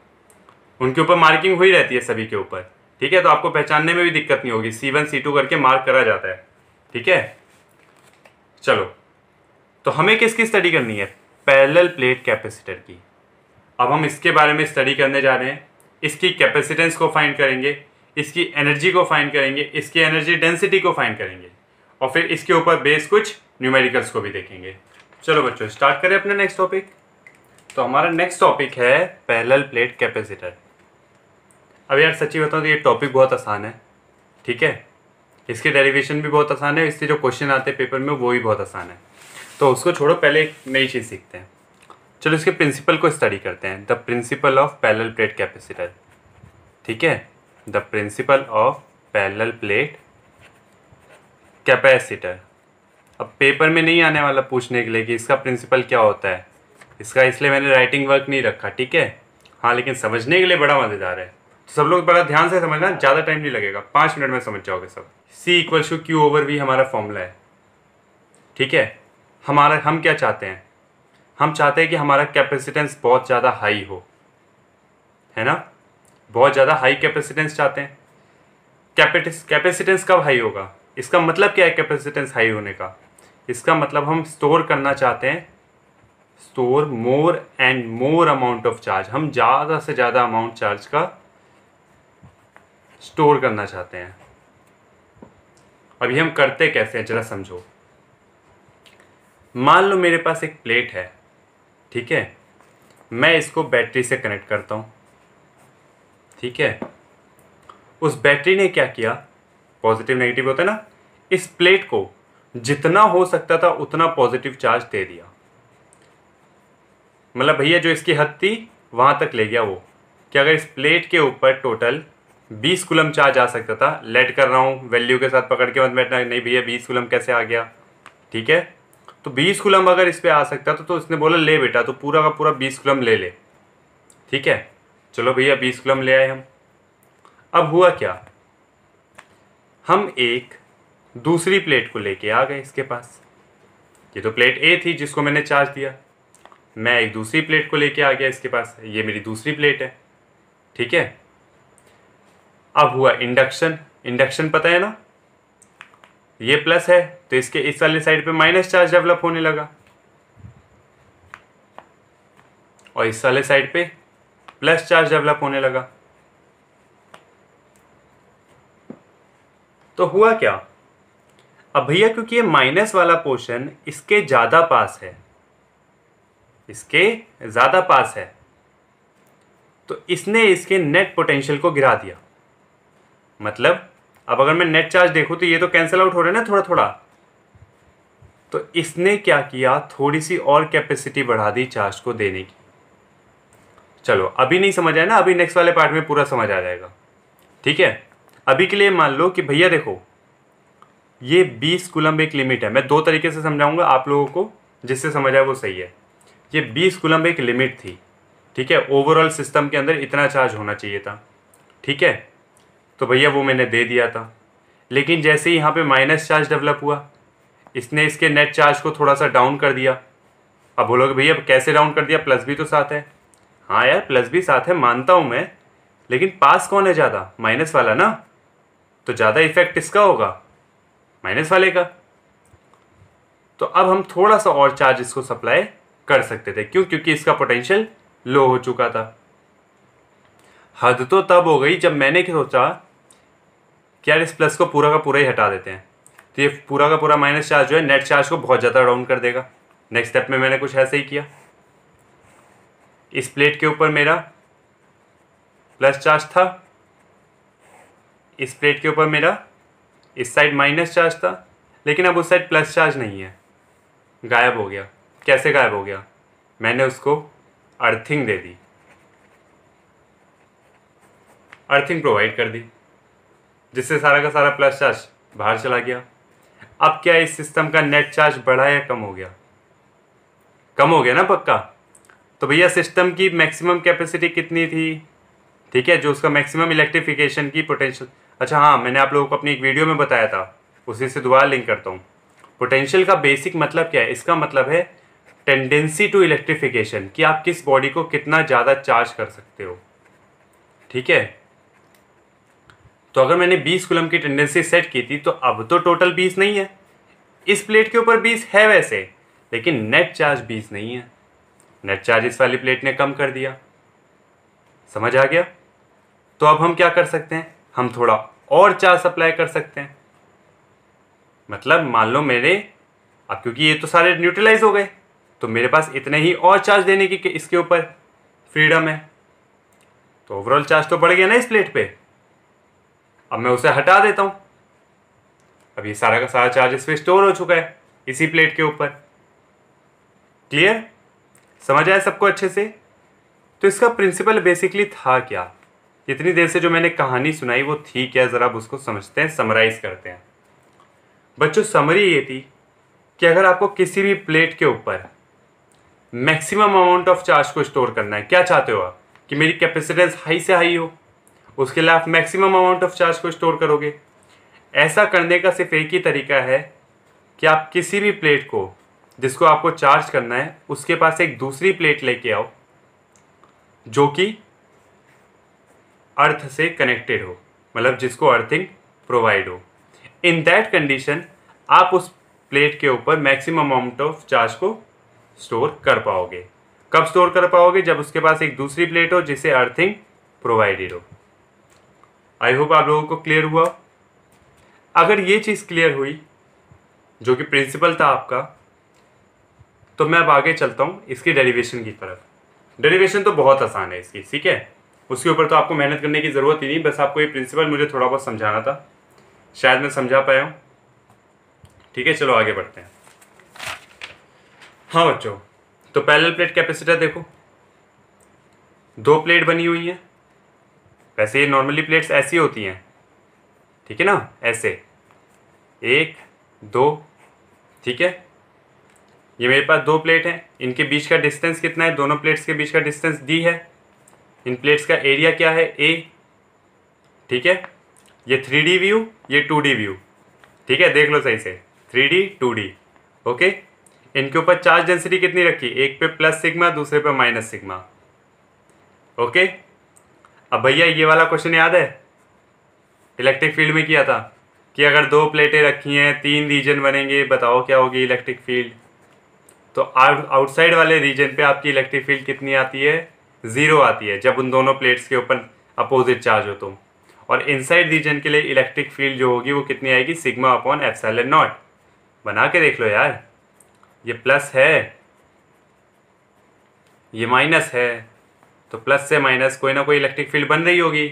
उनके ऊपर मार्किंग हुई रहती है सभी के ऊपर ठीक है तो आपको पहचानने में भी दिक्कत नहीं होगी सी वन सी टू करके मार्क करा जाता है ठीक है चलो तो हमें किसकी स्टडी करनी है पैरेलल प्लेट कैपेसिटर की अब हम इसके बारे में स्टडी करने जा रहे हैं इसकी कैपेसिटेंस को फाइंड करेंगे इसकी एनर्जी को फाइंड करेंगे इसकी एनर्जी डेंसिटी को फाइंड करेंगे और फिर इसके ऊपर बेस कुछ न्यूमेरिकल्स को भी देखेंगे चलो बच्चों स्टार्ट करें अपना नेक्स्ट टॉपिक तो हमारा नेक्स्ट टॉपिक है पैरेलल प्लेट कैपेसिटर अब यार सच्ची बताऊँ तो ये टॉपिक बहुत आसान है ठीक है इसके डेरिवेशन भी बहुत आसान है इससे जो क्वेश्चन आते हैं पेपर में वो भी बहुत आसान है तो उसको छोड़ो पहले एक नई चीज़ सीखते हैं चलो इसके प्रिंसिपल को स्टडी करते हैं the principle of parallel plate capacitor ठीक है the principle of parallel plate capacitor अब पेपर में नहीं आने वाला पूछने के लिए कि इसका प्रिंसिपल क्या होता है इसका इसलिए मैंने राइटिंग वर्क नहीं रखा ठीक है हाँ लेकिन समझने के लिए बड़ा मज़ेदार है तो सब लोग बड़ा ध्यान से समझना ज़्यादा टाइम नहीं लगेगा पाँच मिनट में समझ जाओगे सब C equal to Q over V हमारा फॉर्मूला है ठीक है हमारा हम क्या चाहते हैं हम चाहते हैं कि हमारा कैपेसिटेंस बहुत ज़्यादा हाई हो है ना बहुत ज़्यादा हाई कैपेसिटेंस चाहते हैं कैपेटिस कैपेसिटेंस कब हाई होगा इसका मतलब क्या है कैपेसिटेंस हाई होने का इसका मतलब हम स्टोर करना चाहते हैं store more and more amount of charge हम ज़्यादा से ज़्यादा अमाउंट चार्ज का स्टोर करना चाहते हैं अभी हम करते कैसे हैं जरा समझो मान लो मेरे पास एक प्लेट है ठीक है मैं इसको बैटरी से कनेक्ट करता हूँ ठीक है उस बैटरी ने क्या किया पॉजिटिव नेगेटिव होता है ना इस प्लेट को जितना हो सकता था उतना पॉजिटिव चार्ज दे दिया मतलब भैया जो इसकी हद थी वहाँ तक ले गया वो कि अगर इस प्लेट के ऊपर टोटल बीस कुलम चार्ज आ सकता था लेट कर रहा हूँ वैल्यू के साथ पकड़ के मत बैठना नहीं भैया बीस कुलम कैसे आ गया ठीक है तो बीस कुलम अगर इस पर आ सकता तो तो उसने बोला ले बेटा तो पूरा का पूरा बीस कुलम ले ले ठीक है चलो भैया बीस कुलम ले आए हम अब हुआ क्या हम एक दूसरी प्लेट को लेके आ गए इसके पास ये तो प्लेट ए थी जिसको मैंने चार्ज दिया मैं एक दूसरी प्लेट को लेके आ गया इसके पास ये मेरी दूसरी प्लेट है ठीक है अब हुआ इंडक्शन इंडक्शन पता है ना ये प्लस है तो इसके इस वाले साइड पे माइनस चार्ज डेवलप होने लगा और इस वाले साइड पे प्लस चार्ज डेवलप होने लगा तो हुआ क्या अब भैया क्योंकि ये माइनस वाला पोर्शन इसके ज़्यादा पास है इसके ज़्यादा पास है तो इसने इसके नेट पोटेंशियल को गिरा दिया मतलब अब अगर मैं नेट चार्ज देखूँ तो ये तो कैंसिल आउट हो रहे है ना थोड़ा थोड़ा तो इसने क्या किया थोड़ी सी और कैपेसिटी बढ़ा दी चार्ज को देने की चलो अभी नहीं समझ आया ना अभी नेक्स्ट वाले पार्ट में पूरा समझ आ जाएगा ठीक है अभी के लिए मान लो कि भैया देखो ये 20 कुलम्ब एक लिमिट है मैं दो तरीके से समझाऊंगा आप लोगों को जिससे समझ आए वो सही है ये 20 कुलम्ब एक लिमिट थी ठीक है ओवरऑल सिस्टम के अंदर इतना चार्ज होना चाहिए था ठीक है तो भैया वो मैंने दे दिया था लेकिन जैसे ही यहाँ पे माइनस चार्ज डेवलप हुआ इसने इसके नेट चार्ज को थोड़ा सा डाउन कर दिया अब बोलोगे भैया कैसे डाउन कर दिया प्लस भी तो साथ है हाँ यार प्लस भी साथ है मानता हूँ मैं लेकिन पास कौन है ज़्यादा माइनस वाला ना तो ज़्यादा इफेक्ट इसका होगा माइनस वाले का तो अब हम थोड़ा सा और चार्ज इसको सप्लाई कर सकते थे क्यों क्योंकि इसका पोटेंशियल लो हो चुका था हद तो तब हो गई जब मैंने सोचा कि यार इस प्लस को पूरा का पूरा ही हटा देते हैं तो ये पूरा का पूरा माइनस चार्ज जो है नेट चार्ज को बहुत ज़्यादा डाउन कर देगा नेक्स्ट स्टेप में मैंने कुछ ऐसे ही किया इस प्लेट के ऊपर मेरा प्लस चार्ज था इस प्लेट के ऊपर मेरा इस साइड माइनस चार्ज था लेकिन अब उस साइड प्लस चार्ज नहीं है गायब हो गया कैसे गायब हो गया मैंने उसको अर्थिंग दे दी अर्थिंग प्रोवाइड कर दी जिससे सारा का सारा प्लस चार्ज बाहर चला गया अब क्या इस सिस्टम का नेट चार्ज बढ़ा या कम हो गया कम हो गया ना पक्का तो भैया सिस्टम की मैक्सिमम कैपेसिटी कितनी थी ठीक है जो उसका मैक्सिमम इलेक्ट्रिफिकेशन की पोटेंशियल अच्छा हाँ मैंने आप लोगों को अपनी एक वीडियो में बताया था उसी से दोबारा लिंक करता हूँ पोटेंशियल का बेसिक मतलब क्या है इसका मतलब है टेंडेंसी टू इलेक्ट्रिफिकेशन कि आप किस बॉडी को कितना ज़्यादा चार्ज कर सकते हो ठीक है तो अगर मैंने 20 कुलम की टेंडेंसी सेट की थी तो अब तो टोटल 20 नहीं है इस प्लेट के ऊपर 20 है वैसे लेकिन नेट चार्ज 20 नहीं है नेट चार्ज इस वाली प्लेट ने कम कर दिया समझ आ गया तो अब हम क्या कर सकते हैं हम थोड़ा और चार्ज सप्लाई कर सकते हैं मतलब मान लो मेरे अब क्योंकि ये तो सारे न्यूट्रलाइज हो गए तो मेरे पास इतने ही और चार्ज देने की इसके ऊपर फ्रीडम है तो ओवरऑल चार्ज तो बढ़ गया ना इस प्लेट पे अब मैं उसे हटा देता हूँ अब ये सारा का सारा चार्ज इसमें स्टोर हो चुका है इसी प्लेट के ऊपर क्लियर समझ आया सबको अच्छे से तो इसका प्रिंसिपल बेसिकली था क्या इतनी देर से जो मैंने कहानी सुनाई वो थी क्या ज़रा आप उसको समझते हैं समराइज़ करते हैं बच्चों समरी ये थी कि अगर आपको किसी भी प्लेट के ऊपर मैक्सिमम अमाउंट ऑफ चार्ज को स्टोर करना है क्या चाहते हो आप कि मेरी कैपेसिटेंस हाई से हाई हो उसके लिए आप मैक्सिमम अमाउंट ऑफ चार्ज को स्टोर करोगे ऐसा करने का सिर्फ एक ही तरीका है कि आप किसी भी प्लेट को जिसको आपको चार्ज करना है उसके पास एक दूसरी प्लेट लेके आओ जो कि अर्थ से कनेक्टेड हो मतलब जिसको अर्थिंग प्रोवाइड हो इन दैट कंडीशन आप उस प्लेट के ऊपर मैक्सिमम अमाउंट ऑफ चार्ज को स्टोर कर पाओगे कब स्टोर कर पाओगे जब उसके पास एक दूसरी प्लेट हो जिसे अर्थिंग प्रोवाइडेड हो आई होप आप लोगों को क्लियर हुआ अगर ये चीज़ क्लियर हुई जो कि प्रिंसिपल था आपका तो मैं अब आगे चलता हूँ इसकी डेरिवेशन की तरफ डेरिवेशन तो बहुत आसान है इसकी ठीक है उसके ऊपर तो आपको मेहनत करने की ज़रूरत ही नहीं बस आपको ये प्रिंसिपल मुझे थोड़ा बहुत समझाना था शायद मैं समझा पाया हूँ ठीक है चलो आगे बढ़ते हैं हाँ बच्चों तो पैरेलल प्लेट कैपेसिटर देखो दो प्लेट बनी हुई है वैसे ये नॉर्मली प्लेट्स ऐसी होती हैं ठीक है ना ऐसे एक दो ठीक है ये मेरे पास दो प्लेट हैं इनके बीच का डिस्टेंस कितना है दोनों प्लेट्स के बीच का डिस्टेंस डी है इन प्लेट्स का एरिया क्या है ए ठीक है ये थ्री डी व्यू ये टू डी व्यू ठीक है देख लो सही से three D two D okay इनके ऊपर चार्ज डेंसिटी कितनी रखी एक पे प्लस सिग्मा दूसरे पे माइनस सिग्मा ओके अब भैया ये वाला क्वेश्चन याद है इलेक्ट्रिक फील्ड में किया था कि अगर दो प्लेटें रखी हैं तीन रीजन बनेंगे बताओ क्या होगी इलेक्ट्रिक फील्ड तो आउटसाइड वाले रीजन पे आपकी इलेक्ट्रिक फील्ड कितनी आती है ज़ीरो आती है जब उन दोनों प्लेट्स के ऊपर अपोजिट चार्ज हो तो और इनसाइड रीजन के लिए इलेक्ट्रिक फील्ड जो होगी वो कितनी आएगी सिग्मा अपॉन एफ नॉट बना के देख लो यार ये प्लस है ये माइनस है तो प्लस से माइनस कोई ना कोई इलेक्ट्रिक फील्ड बन रही होगी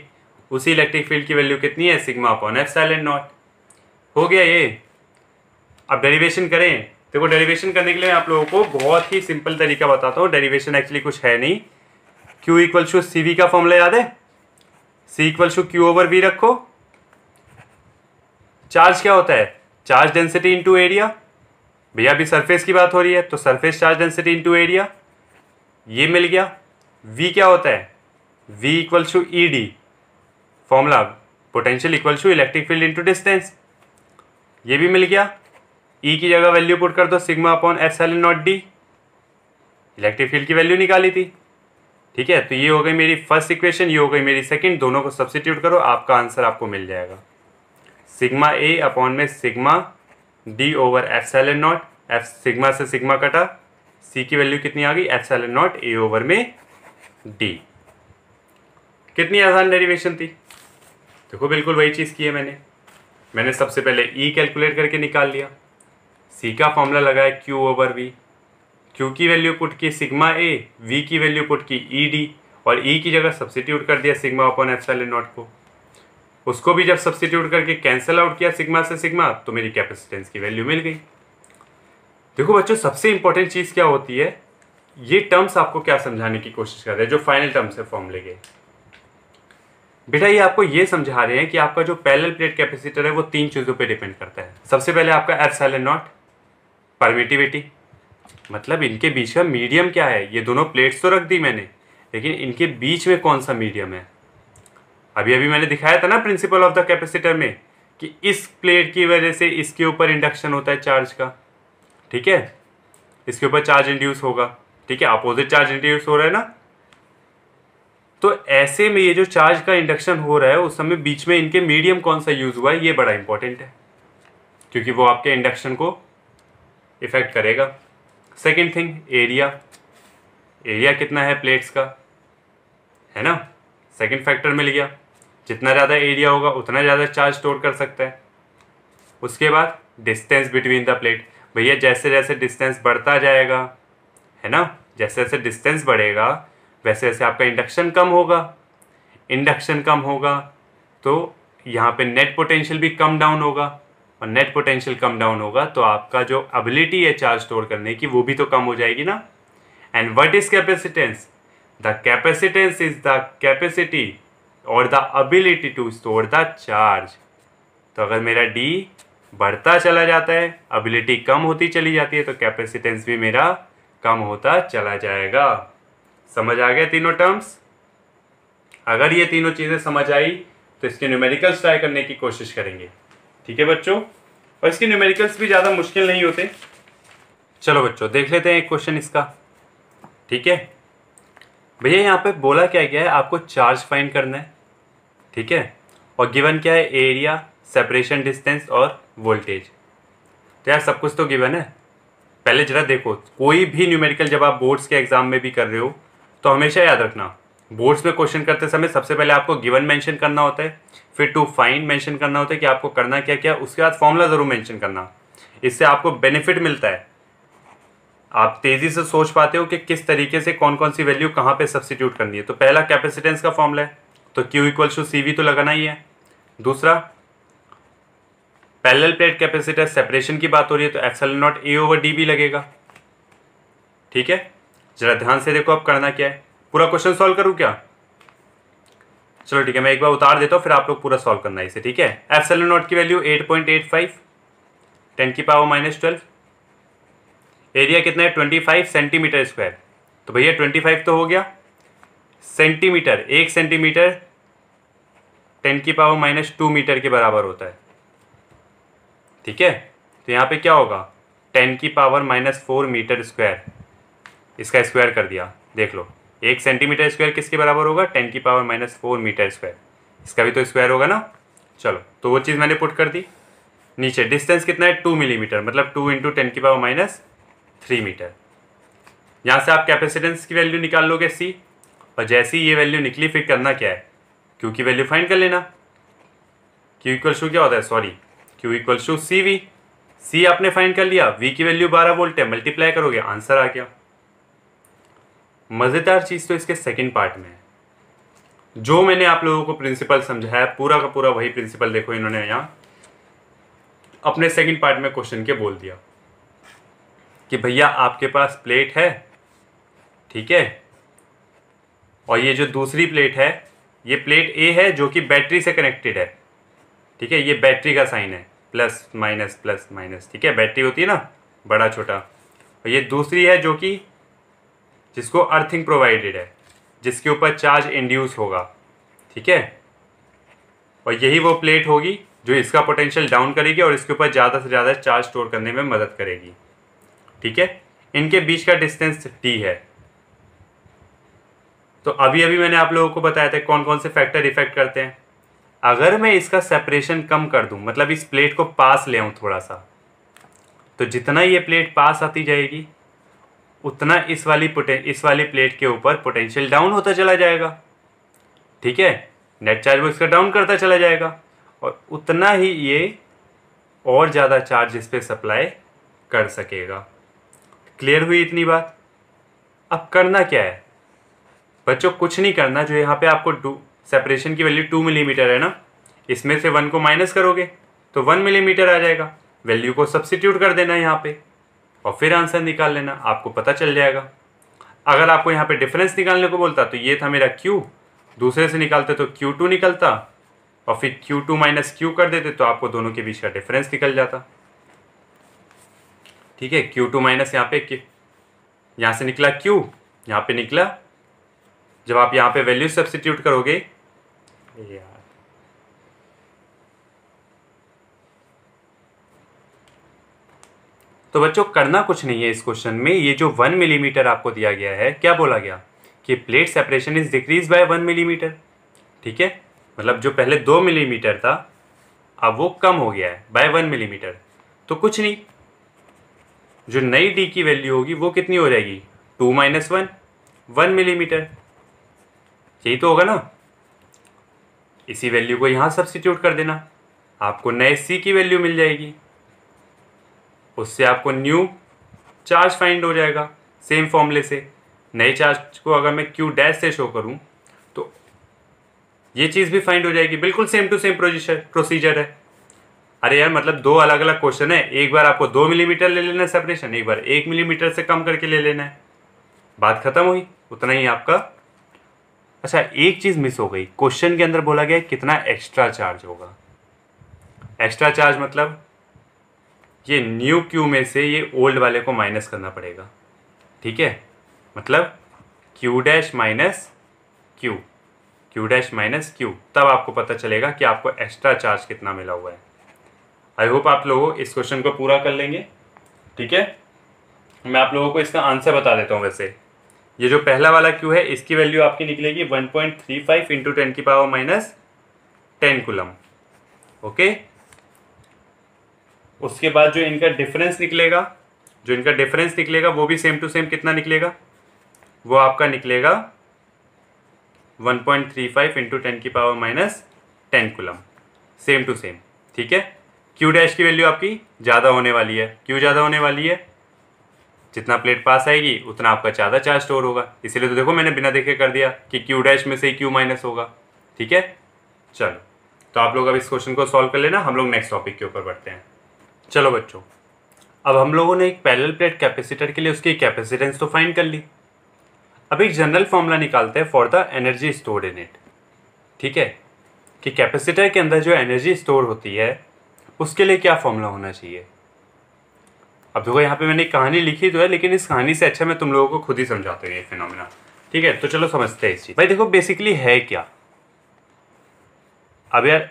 उसी इलेक्ट्रिक फील्ड की वैल्यू कितनी है sigma upon epsilon naught हो गया ये अब डेरिवेशन करें देखो डेरिवेशन करने के लिए मैं आप लोगों को बहुत ही सिंपल तरीका बताता हूँ डेरिवेशन एक्चुअली कुछ है नहीं Q equal to C V का फॉर्मूला याद है C equal to Q over V रखो चार्ज क्या होता है चार्ज डेंसिटी इंटू एरिया भैया अभी सरफेस की बात हो रही है तो surface charge density into area ये मिल गया वी क्या होता है V equals to E D formula potential equals to electric field into distance ये भी मिल गया ई e की जगह वैल्यू पुट कर दो sigma upon epsilon naught D electric field की वैल्यू निकाली थी ठीक है तो ये हो गई मेरी फर्स्ट इक्वेशन ये हो गई मेरी सेकेंड दोनों को सब्सिट्यूट करो आपका आंसर आपको मिल जाएगा सिग्मा ए अपॉन में sigma D over epsilon naught F sigma से सिग्मा कटा सी की वैल्यू कितनी आ गई epsilon naught A over में डी कितनी आसान डेरिवेशन थी देखो बिल्कुल वही चीज़ की है मैंने मैंने सबसे पहले ई e कैलकुलेट करके निकाल लिया सी का फॉर्मूला लगाया क्यू ओवर वी क्यू की वैल्यू पुट की सिग्मा ए वी की वैल्यू पुट की ई e डी और ई e की जगह सब्सिट्यूट कर दिया sigma upon F epsilon naught को उसको भी जब सब्सिट्यूट करके कैंसिल आउट किया सिग्मा से सिग्मा तो मेरी कैपेसिटेंस की वैल्यू मिल गई देखो बच्चों सबसे इंपॉर्टेंट चीज़ क्या होती है ये टर्म्स आपको क्या समझाने की कोशिश कर रहे हैं जो फाइनल टर्म्स है फॉर्मूले के बेटा ये आपको ये समझा रहे हैं कि आपका जो पैरेलल प्लेट कैपेसिटर है वो तीन चीज़ों पे डिपेंड करता है सबसे पहले आपका एफ सेल नॉट परमिटिविटी मतलब इनके बीच का मीडियम क्या है ये दोनों प्लेट्स तो रख दी मैंने लेकिन इनके बीच में कौन सा मीडियम है अभी अभी मैंने दिखाया था ना प्रिंसिपल ऑफ द कैपेसिटर में कि इस प्लेट की वजह से इसके ऊपर इंडक्शन होता है चार्ज का ठीक है इसके ऊपर चार्ज इंड्यूस होगा ठीक है अपोजिट चार्ज इंट्रोड्यूस हो रहा है ना तो ऐसे में ये जो चार्ज का इंडक्शन हो रहा है उस समय बीच में इनके मीडियम कौन सा यूज हुआ है ये बड़ा इंपॉर्टेंट है क्योंकि वो आपके इंडक्शन को इफेक्ट करेगा सेकेंड थिंग एरिया एरिया कितना है प्लेट्स का है ना सेकेंड फैक्टर मिल गया जितना ज़्यादा एरिया होगा उतना ज़्यादा चार्ज स्टोर कर सकता है उसके बाद डिस्टेंस बिटवीन द प्लेट भैया जैसे जैसे डिस्टेंस बढ़ता जाएगा है ना जैसे जैसे डिस्टेंस बढ़ेगा वैसे वैसे आपका इंडक्शन कम होगा इंडक्शन कम होगा तो यहाँ पे नेट पोटेंशियल भी कम डाउन होगा और नेट पोटेंशियल कम डाउन होगा तो आपका जो एबिलिटी है चार्ज स्टोर करने की वो भी तो कम हो जाएगी ना and what is capacitance the capacitance is the capacity और the ability to store the charge तो अगर मेरा डी बढ़ता चला जाता है अबिलिटी कम होती चली जाती है तो कैपेसिटेंस भी मेरा कम होता चला जाएगा समझ आ गया तीनों टर्म्स अगर ये तीनों चीज़ें समझ आई तो इसके न्यूमेरिकल्स ट्राई करने की कोशिश करेंगे ठीक है बच्चों और इसके न्यूमेरिकल्स भी ज़्यादा मुश्किल नहीं होते चलो बच्चों देख लेते हैं एक क्वेश्चन इसका ठीक है भैया यहाँ पे बोला क्या गया है आपको चार्ज फाइन करना है ठीक है और गिवन क्या है एरिया सेपरेशन डिस्टेंस और वोल्टेज तो यार सब कुछ तो गिवन है पहले जरा देखो कोई भी न्यूमेरिकल जब आप बोर्ड्स के एग्ज़ाम में भी कर रहे हो तो हमेशा याद रखना बोर्ड्स में क्वेश्चन करते समय सबसे पहले आपको गिवन मेंशन करना होता है फिर टू फाइंड मेंशन करना होता है कि आपको करना क्या क्या उसके बाद फॉर्मूला ज़रूर मेंशन करना इससे आपको बेनिफिट मिलता है आप तेज़ी से सोच पाते हो कि किस तरीके से कौन कौन सी वैल्यू कहाँ पे सब्सटीट्यूट करनी है तो पहला कैपेसिटेंस का फॉर्मूला है तो क्यू इक्वल्स टू सी तो लगाना ही है दूसरा पैरेलल प्लेट कैपेसिटर सेपरेशन की बात हो रही है तो L naught A over D भी लगेगा ठीक है जरा ध्यान से देखो अब करना क्या है पूरा क्वेश्चन सॉल्व करूँ क्या चलो ठीक है मैं एक बार उतार देता हूँ फिर आप लोग पूरा सॉल्व करना है इसे ठीक है एप्सलन नॉट की value eight point eight five ten की पावर माइनस ट्वेल्व एरिया कितना है ट्वेंटी फाइव सेंटीमीटर स्क्वायर तो भैया ट्वेंटी फाइव तो हो गया सेंटीमीटर एक सेंटीमीटर टेन की पावर माइनस टू मीटर के बराबर होता है ठीक है तो यहाँ पे क्या होगा टेन की power minus four metre square इसका स्क्वायर कर दिया देख लो एक सेंटीमीटर स्क्वायर किसके बराबर होगा टेन की power minus four metre square इसका भी तो स्क्वायर होगा ना चलो तो वो चीज़ मैंने पुट कर दी नीचे डिस्टेंस कितना है टू मिलीमीटर मतलब टू इंटू टेन की पावर माइनस थ्री मीटर यहाँ से आप कैपेसिटेंस की वैल्यू निकाल लोगे सी और जैसी ये वैल्यू निकली फिर करना क्या है क्योंकि वैल्यू फाइंड कर लेना क्यू इक्वल टू क्या होता है sorry Q equals to C V C आपने फाइंड कर लिया वी की वैल्यू 12 वोल्ट है मल्टीप्लाई करोगे आंसर आ गया मज़ेदार चीज़ तो इसके सेकेंड पार्ट में है जो मैंने आप लोगों को प्रिंसिपल समझाया पूरा का पूरा वही प्रिंसिपल देखो इन्होंने यहां अपने सेकंड पार्ट में क्वेश्चन के बोल दिया कि भैया आपके पास प्लेट है ठीक है और ये जो दूसरी प्लेट है ये प्लेट ए है जो कि बैटरी से कनेक्टेड है ठीक है ये बैटरी का साइन है प्लस माइनस प्लस माइनस ठीक है बैटरी होती है ना बड़ा छोटा और ये दूसरी है जो कि जिसको अर्थिंग प्रोवाइडेड है जिसके ऊपर चार्ज इंड्यूस होगा ठीक है और यही वो प्लेट होगी जो इसका पोटेंशियल डाउन करेगी और इसके ऊपर ज़्यादा से ज़्यादा चार्ज स्टोर करने में मदद करेगी ठीक है इनके बीच का डिस्टेंस टी है तो अभी अभी मैंने आप लोगों को बताया था कौन कौन से फैक्टर इफेक्ट करते हैं अगर मैं इसका सेपरेशन कम कर दूं मतलब इस प्लेट को पास ले आऊँ थोड़ा सा तो जितना ये प्लेट पास आती जाएगी उतना इस वाली इस वाली प्लेट के ऊपर पोटेंशियल डाउन होता चला जाएगा ठीक है नेट चार्ज वो इसका डाउन करता चला जाएगा और उतना ही ये और ज़्यादा चार्ज इस पर सप्लाई कर सकेगा क्लियर हुई इतनी बात अब करना क्या है बच्चों कुछ नहीं करना जो यहाँ पे आपको सेपरेशन की वैल्यू टू मिलीमीटर है ना इसमें से वन को माइनस करोगे तो वन मिलीमीटर आ जाएगा वैल्यू को सब्सिट्यूट कर देना यहाँ पे और फिर आंसर निकाल लेना आपको पता चल जाएगा अगर आपको यहाँ पे डिफरेंस निकालने को बोलता तो ये था मेरा क्यू दूसरे से निकालते तो क्यू टू निकलता और फिर क्यू टू माइनस क्यू कर देते तो आपको दोनों के बीच का डिफरेंस निकल जाता ठीक है क्यू टू माइनस यहाँ पे यहाँ से निकला क्यू यहाँ पे निकला जब आप यहाँ पे वैल्यू सब्सिट्यूट करोगे यार तो बच्चों करना कुछ नहीं है इस क्वेश्चन में ये जो वन मिलीमीटर आपको दिया गया है क्या बोला गया कि plate separation is decrease by one millimetre ठीक है मतलब जो पहले दो मिलीमीटर था अब वो कम हो गया है बाय वन मिलीमीटर तो कुछ नहीं जो नई डी की वैल्यू होगी वो कितनी हो जाएगी two minus one one millimetre यही तो होगा ना इसी वैल्यू को यहाँ सब्सिट्यूट कर देना आपको नए सी की वैल्यू मिल जाएगी उससे आपको न्यू चार्ज फाइंड हो जाएगा सेम फॉर्मूले से नए चार्ज को अगर मैं क्यू डैश से शो करूँ तो ये चीज़ भी फाइंड हो जाएगी बिल्कुल सेम टू सेम प्रोसीजर है अरे यार मतलब दो अलग अलग क्वेश्चन है एक बार आपको दो मिलीमीटर ले लेना है सेपरेशन एक बार एक मिलीमीटर से कम करके ले लेना है बात खत्म हुई उतना ही आपका अच्छा एक चीज़ मिस हो गई क्वेश्चन के अंदर बोला गया कितना एक्स्ट्रा चार्ज होगा एक्स्ट्रा चार्ज मतलब ये न्यू क्यू में से ये ओल्ड वाले को माइनस करना पड़ेगा ठीक है मतलब Q dash minus Q Q dash minus Q तब आपको पता चलेगा कि आपको एक्स्ट्रा चार्ज कितना मिला हुआ है आई होप आप लोगों इस क्वेश्चन को पूरा कर लेंगे ठीक है मैं आप लोगों को इसका आंसर बता देता हूँ वैसे ये जो पहला वाला क्यू है इसकी वैल्यू आपकी निकलेगी 1.35 point three five into ten की power minus ten coulomb okay उसके बाद जो इनका डिफरेंस निकलेगा जो इनका डिफरेंस निकलेगा वो भी सेम टू सेम कितना निकलेगा वो आपका निकलेगा 1.35 point three five into ten की power minus ten coulomb same to same ठीक है क्यू डैश की वैल्यू आपकी ज़्यादा होने वाली है क्यू ज़्यादा होने वाली है जितना प्लेट पास आएगी उतना आपका ज़्यादा चार्ज स्टोर होगा इसीलिए तो देखो मैंने बिना देखे कर दिया कि क्यू डैश में से ही क्यू माइनस होगा ठीक है चलो तो आप लोग अब इस क्वेश्चन को सॉल्व कर लेना हम लोग नेक्स्ट टॉपिक के ऊपर बढ़ते हैं चलो बच्चों अब हम लोगों ने एक पैरेलल प्लेट कैपेसिटर के लिए उसकी कैपेसिटेंस तो फाइंड कर ली अब एक जनरल फॉर्मूला निकालते हैं for the energy store in it ठीक है कि कैपेसिटर के अंदर जो एनर्जी स्टोर होती है उसके लिए क्या फॉर्मूला होना चाहिए अब देखो यहाँ पे मैंने कहानी लिखी तो है लेकिन इस कहानी से अच्छा मैं तुम लोगों को खुद ही समझाता हूँ ये फिनोमिना ठीक है तो चलो समझते हैं इस चीज़ भाई देखो बेसिकली है क्या अब यार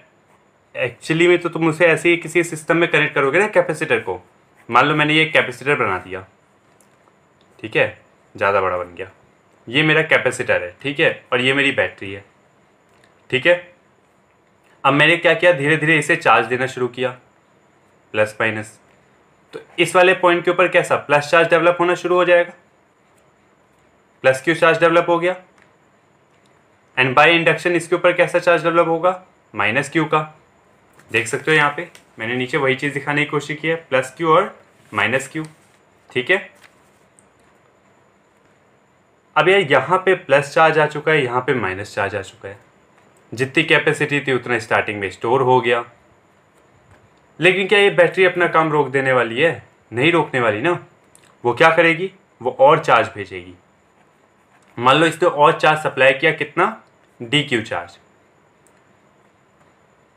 एक्चुअली में तो तुम उसे ऐसे ही किसी सिस्टम में कनेक्ट करोगे ना कैपेसिटर को मान लो मैंने ये कैपेसिटर बना दिया ठीक है ज़्यादा बड़ा बन गया ये मेरा कैपेसिटर है ठीक है और ये मेरी बैटरी है ठीक है अब मैंने क्या किया धीरे धीरे इसे चार्ज देना शुरू किया प्लस माइनस तो इस वाले पॉइंट के ऊपर कैसा प्लस चार्ज डेवलप होना शुरू हो जाएगा प्लस क्यू चार्ज डेवलप हो गया एंड बाय इंडक्शन इसके ऊपर कैसा चार्ज डेवलप होगा माइनस क्यू का देख सकते हो यहाँ पे मैंने नीचे वही चीज़ दिखाने की कोशिश की है प्लस क्यू और माइनस क्यू ठीक है अब यार यहाँ पे प्लस चार्ज आ चुका है यहाँ पे माइनस चार्ज आ चुका है जितनी कैपेसिटी थी उतना स्टार्टिंग में स्टोर हो गया लेकिन क्या ये बैटरी अपना काम रोक देने वाली है नहीं रोकने वाली ना वो क्या करेगी वो और चार्ज भेजेगी मान लो इसने और चार्ज सप्लाई किया कितना डी क्यू चार्ज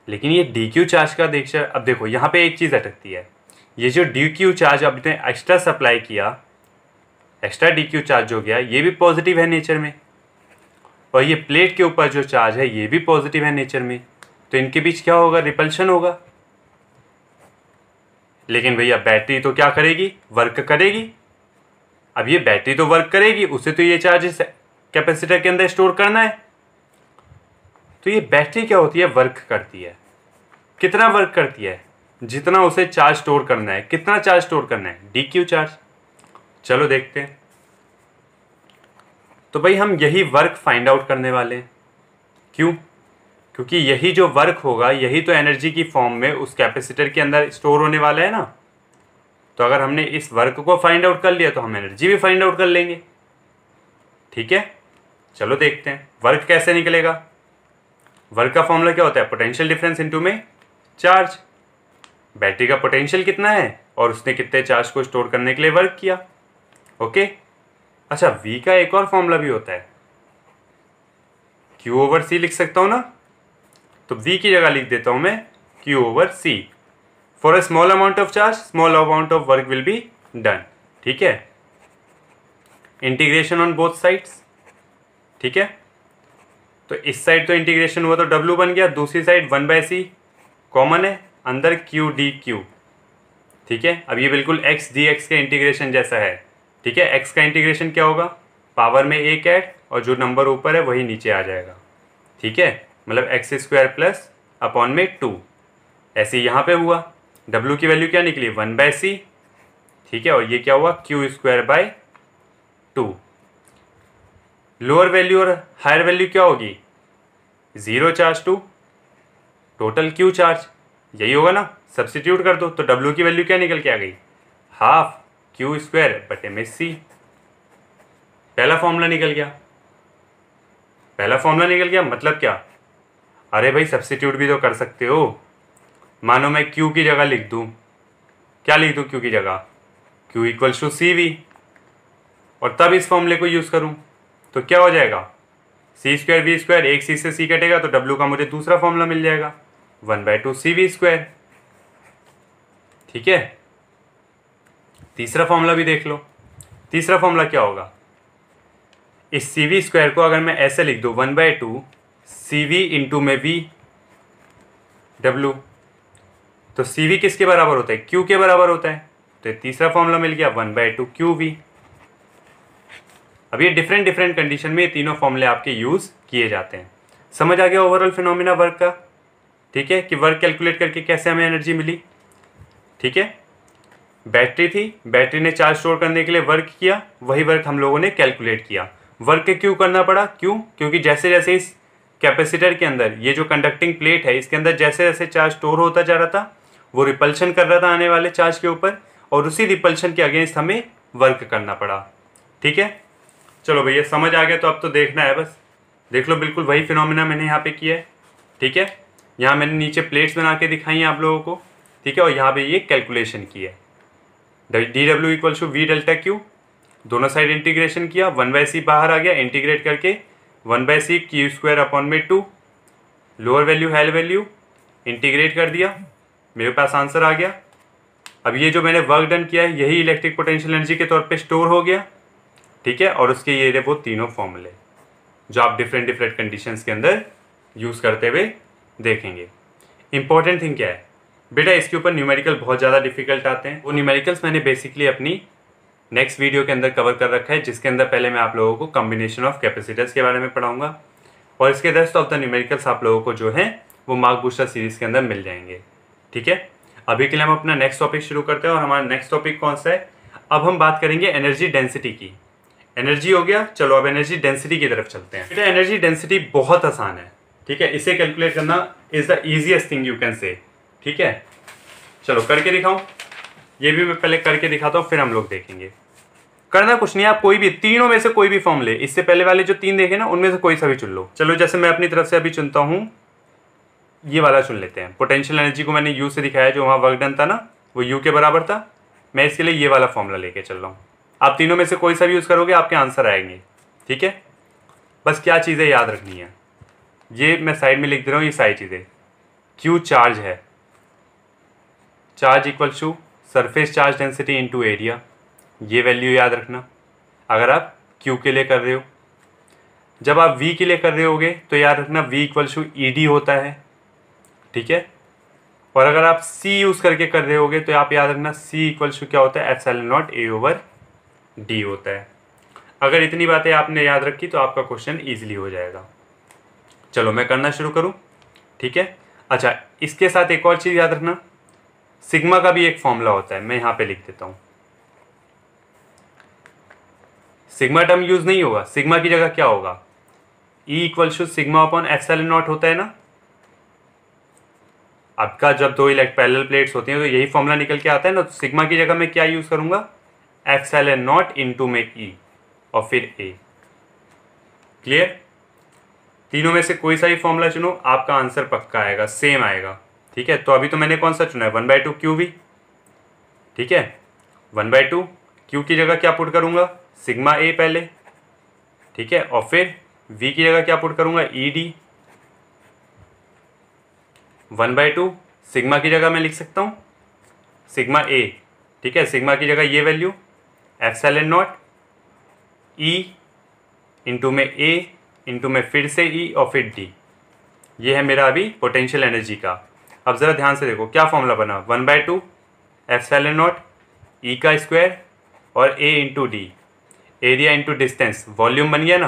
लेकिन ये डी क्यू चार्ज का देख अब देखो यहाँ पे एक चीज़ अटकती है ये जो डी क्यू चार्ज अब इतने एक्स्ट्रा सप्लाई किया एक्स्ट्रा डी क्यू चार्ज हो गया ये भी पॉजिटिव है नेचर में और ये प्लेट के ऊपर जो चार्ज है ये भी पॉजिटिव है नेचर में तो इनके बीच क्या होगा रिपल्शन होगा लेकिन भैया बैटरी तो क्या करेगी वर्क करेगी अब ये बैटरी तो वर्क करेगी उसे तो ये चार्जेस कैपेसिटर के अंदर स्टोर करना है तो ये बैटरी क्या होती है वर्क करती है कितना वर्क करती है जितना उसे चार्ज स्टोर करना है कितना चार्ज स्टोर करना है डी क्यू चार्ज चलो देखते हैं तो भाई हम यही वर्क फाइंड आउट करने वाले हैं क्यों क्योंकि यही जो वर्क होगा यही तो एनर्जी की फॉर्म में उस कैपेसिटर के अंदर स्टोर होने वाला है ना तो अगर हमने इस वर्क को फाइंड आउट कर लिया तो हम एनर्जी भी फाइंड आउट कर लेंगे ठीक है चलो देखते हैं वर्क कैसे निकलेगा वर्क का फॉर्मूला क्या होता है पोटेंशियल डिफरेंस इनटू में चार्ज बैटरी का पोटेंशियल कितना है और उसने कितने चार्ज को स्टोर करने के लिए वर्क किया ओके अच्छा वी का एक और फॉर्मूला भी होता है क्यू ओवर सी लिख सकता हूँ ना तो वी की जगह लिख देता हूँ मैं Q over C for a small amount of charge small amount of work will be done ठीक है इंटीग्रेशन ऑन बोथ साइड्स ठीक है तो इस साइड तो इंटीग्रेशन हुआ तो डब्ल्यू बन गया दूसरी side one by C common है अंदर क्यू डी क्यू ठीक है अब ये बिल्कुल एक्स डी एक्स के इंटीग्रेशन जैसा है ठीक है एक्स का इंटीग्रेशन क्या होगा पावर में एक ऐड और जो नंबर ऊपर है वही नीचे आ जाएगा ठीक है मतलब एक्स स्क्वायर प्लस अपॉन में टू ऐसे यहाँ पे हुआ डब्ल्यू की वैल्यू क्या निकली वन बाय सी ठीक है और ये क्या हुआ Q square by two lower value और हायर वैल्यू क्या होगी zero charge to total Q charge यही होगा ना सब्सिट्यूट कर दो तो डब्ल्यू की वैल्यू क्या निकल के आ गई हाफ क्यू स्क्वायर बटे में सी पहला फॉर्मूला निकल गया पहला फॉर्मूला निकल गया मतलब क्या अरे भाई सब्सिट्यूट भी तो कर सकते हो मानो मैं क्यू की जगह लिख दूँ क्या लिख दूँ क्यू की जगह Q equals to C V और तब इस फॉर्मूले को यूज़ करूँ तो क्या हो जाएगा सी स्क्वायर वी स्क्वायर एक सी से सी कटेगा तो डब्ल्यू का मुझे दूसरा फॉर्मूला मिल जाएगा one by two C V square ठीक है तीसरा फॉर्मूला भी देख लो तीसरा फॉर्मूला क्या होगा इस सी वी स्क्वायर को अगर मैं ऐसे लिख दूँ one by two C V into में वी डब्ल्यू तो सी वी किसके बराबर होता है क्यू के बराबर होता है तो ये तीसरा फॉर्मूला मिल गया one by two Q V अब ये डिफरेंट डिफरेंट कंडीशन में ये तीनों फॉर्मूले आपके यूज़ किए जाते हैं समझ आ गया ओवरऑल फिनोमिना वर्क का ठीक है कि वर्क कैलकुलेट करके कैसे हमें एनर्जी मिली ठीक है बैटरी थी बैटरी ने चार्ज स्टोर करने के लिए वर्क किया वही वर्क हम लोगों ने कैलकुलेट किया वर्क क्यों करना पड़ा क्यों क्योंकि जैसे जैसे इस कैपेसिटर के अंदर ये जो कंडक्टिंग प्लेट है इसके अंदर जैसे जैसे चार्ज स्टोर होता जा रहा था वो रिपल्शन कर रहा था आने वाले चार्ज के ऊपर और उसी रिपल्शन के अगेंस्ट हमें वर्क करना पड़ा ठीक है चलो भैया समझ आ गया तो अब तो देखना है बस देख लो बिल्कुल वही फिनोमिना मैंने यहाँ पे किया है ठीक है यहाँ मैंने नीचे प्लेट्स बना के दिखाई हैं आप लोगों को ठीक है और यहाँ पे ये कैलकुलेशन किया है D W equals to V delta Q दोनों साइड इंटीग्रेशन किया वन बाई सी बाहर आ गया इंटीग्रेट करके one by C Q square upon में two lower value higher value integrate कर दिया मेरे पास आंसर आ गया अब ये जो मैंने वर्क डन किया है यही इलेक्ट्रिक पोटेंशियल एनर्जी के तौर पे स्टोर हो गया ठीक है और उसके ये वो तीनों फॉर्मूले जो आप डिफरेंट डिफरेंट कंडीशंस के अंदर यूज़ करते हुए देखेंगे इंपॉर्टेंट थिंग क्या है बेटा इसके ऊपर न्यूमेरिकल बहुत ज़्यादा डिफिकल्ट आते हैं वो न्यूमेरिकल्स मैंने बेसिकली अपनी नेक्स्ट वीडियो के अंदर कवर कर रखा है जिसके अंदर पहले मैं आप लोगों को कॉम्बिनेशन ऑफ कैपेसिटर्स के बारे में पढ़ाऊंगा और इसके रेस्ट ऑफ द न्यूमेरिकल्स आप लोगों को जो है वो मार्क बूस्टर सीरीज के अंदर मिल जाएंगे ठीक है अभी के लिए हम अपना नेक्स्ट टॉपिक शुरू करते हैं और हमारा नेक्स्ट टॉपिक कौन सा है अब हम बात करेंगे एनर्जी डेंसिटी की एनर्जी हो गया चलो अब एनर्जी डेंसिटी की तरफ चलते हैं बेटा एनर्जी डेंसिटी बहुत आसान है ठीक है इसे कैलकुलेट करना is the easiest thing you can say ठीक है चलो करके दिखाऊं ये भी मैं पहले करके दिखाता हूँ फिर हम लोग देखेंगे करना कुछ नहीं आप कोई भी तीनों में से कोई भी फॉर्म ले इससे पहले वाले जो तीन देखे ना उनमें से कोई सा भी चुन लो चलो जैसे मैं अपनी तरफ से अभी चुनता हूँ ये वाला चुन लेते हैं पोटेंशियल एनर्जी को मैंने यू से दिखाया जो वहाँ वर्कडन था ना वो यू के बराबर था मैं इसके लिए ये वाला फॉर्मूला लेके चल रहा हूँ आप तीनों में से कोई सा भी यूज़ करोगे आपके आंसर आएंगे ठीक है बस क्या चीज़ें याद रखनी है ये मैं साइड में लिख दे रहा हूँ ये सारी चीज़ें क्यू चार्ज है charge equal to surface charge density into area ये वैल्यू याद रखना अगर आप क्यू के लिए कर रहे हो जब आप वी के लिए कर रहे होगे तो याद रखना V equal to E D होता है ठीक है और अगर आप सी यूज़ करके कर रहे होगे तो आप याद रखना सी इक्वल टू क्या होता है F L naught A over D होता है अगर इतनी बातें आपने याद रखी तो आपका क्वेश्चन ईजिली हो जाएगा चलो मैं करना शुरू करूँ ठीक है अच्छा इसके साथ एक और चीज़ याद रखना सिग्मा का भी एक फॉर्मूला होता है मैं यहां पे लिख देता हूं सिग्मा टर्म यूज नहीं होगा सिग्मा की जगह क्या होगा E equals to sigma upon epsilon naught होता है ना आपका जब दो इलेक्ट पैरल प्लेट्स होती हैं तो यही फॉर्मूला निकल के आता है ना तो सिग्मा की जगह मैं क्या यूज़ करूंगा epsilon naught in two में ई और फिर ए क्लियर तीनों में से कोई सा ही फॉर्मूला चुनो आपका आंसर पक्का आएगा सेम आएगा ठीक है तो अभी तो मैंने कौन सा चुना है one by two Q V ठीक है वन बाय टू क्यू की जगह क्या पुट करूंगा सिग्मा ए पहले ठीक है और फिर वी की जगह क्या पुट करूंगा E e D one by two sigma की जगह मैं लिख सकता हूँ सिग्मा ए ठीक है सिग्मा की जगह ये value epsilon naught E e into में ए इंटू में फिर से ई e और फिर डी ये है मेरा अभी पोटेंशियल एनर्जी का अब ज़रा ध्यान से देखो क्या फॉर्मूला बना one by two epsilon naught E e का स्क्वायर और A into D area into distance volume बन गया ना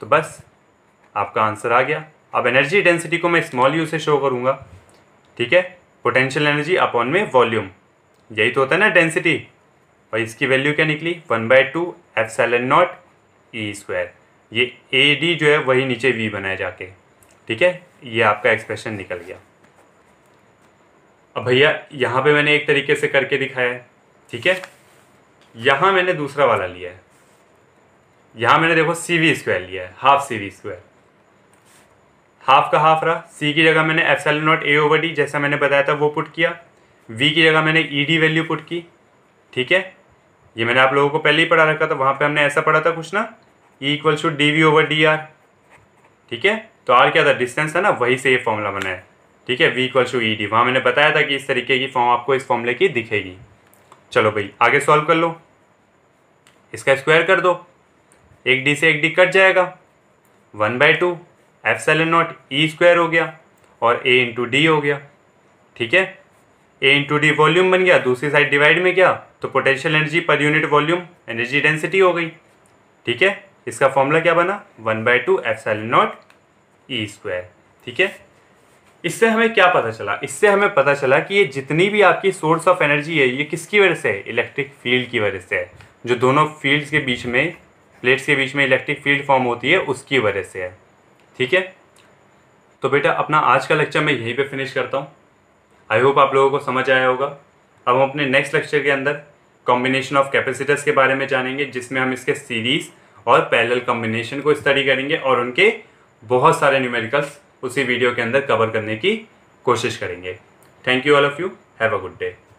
तो बस आपका आंसर आ गया अब एनर्जी डेंसिटी को मैं स्मॉल यू से शो करूँगा ठीक है पोटेंशियल एनर्जी अपॉन में वॉल्यूम यही तो होता है ना डेंसिटी और इसकी वैल्यू क्या निकली one by two epsilon naught E e square ये ए डी जो है वही नीचे वी बनाए जाके ठीक है ये आपका एक्सप्रेशन निकल गया अब भैया यहाँ पे मैंने एक तरीके से करके दिखाया है ठीक है यहाँ मैंने दूसरा वाला लिया है यहाँ मैंने देखो सी वी स्क्वायर लिया है half C V square half का हाफ रहा सी की जगह मैंने एफ नॉट ए ओवर डी जैसा मैंने बताया था वो पुट किया वी की जगह मैंने ई डी वैल्यू पुट की ठीक है ये मैंने आप लोगों को पहले ही पढ़ा रखा था वहाँ पे हमने ऐसा पढ़ा था कुछ ना E equals to D V over D R ठीक है तो आर क्या था डिस्टेंस था ना वहीं से ये फॉर्मूला बनाया ठीक है V equal to E D वहाँ मैंने बताया था कि इस तरीके की फॉर्म आपको इस फॉर्मूले की दिखेगी चलो भाई आगे सॉल्व कर लो इसका स्क्वायर कर दो एक डी से एक डी कट जाएगा one by two epsilon naught E e square हो गया और ए इंटू डी हो गया ठीक है ए इंटू डी वॉल्यूम बन गया दूसरी साइड डिवाइड में क्या तो potential energy per unit volume energy density हो गई ठीक है इसका फॉर्मूला क्या बना one by two epsilon naught E e square ठीक है इससे हमें क्या पता चला इससे हमें पता चला कि ये जितनी भी आपकी सोर्स ऑफ एनर्जी है ये किसकी वजह से है इलेक्ट्रिक फील्ड की वजह से है जो दोनों फील्ड्स के बीच में प्लेट्स के बीच में इलेक्ट्रिक फील्ड फॉर्म होती है उसकी वजह से है ठीक है तो बेटा अपना आज का लेक्चर मैं यहीं पे फिनिश करता हूँ आई होप आप लोगों को समझ आया होगा अब हम अपने नेक्स्ट लेक्चर के अंदर कॉम्बिनेशन ऑफ कैपेसिटर्स के बारे में जानेंगे जिसमें हम इसके सीरीज़ और पैरेलल कॉम्बिनेशन को स्टडी करेंगे और उनके बहुत सारे न्यूमेरिकल्स उसी वीडियो के अंदर कवर करने की कोशिश करेंगे thank you all of you have a good day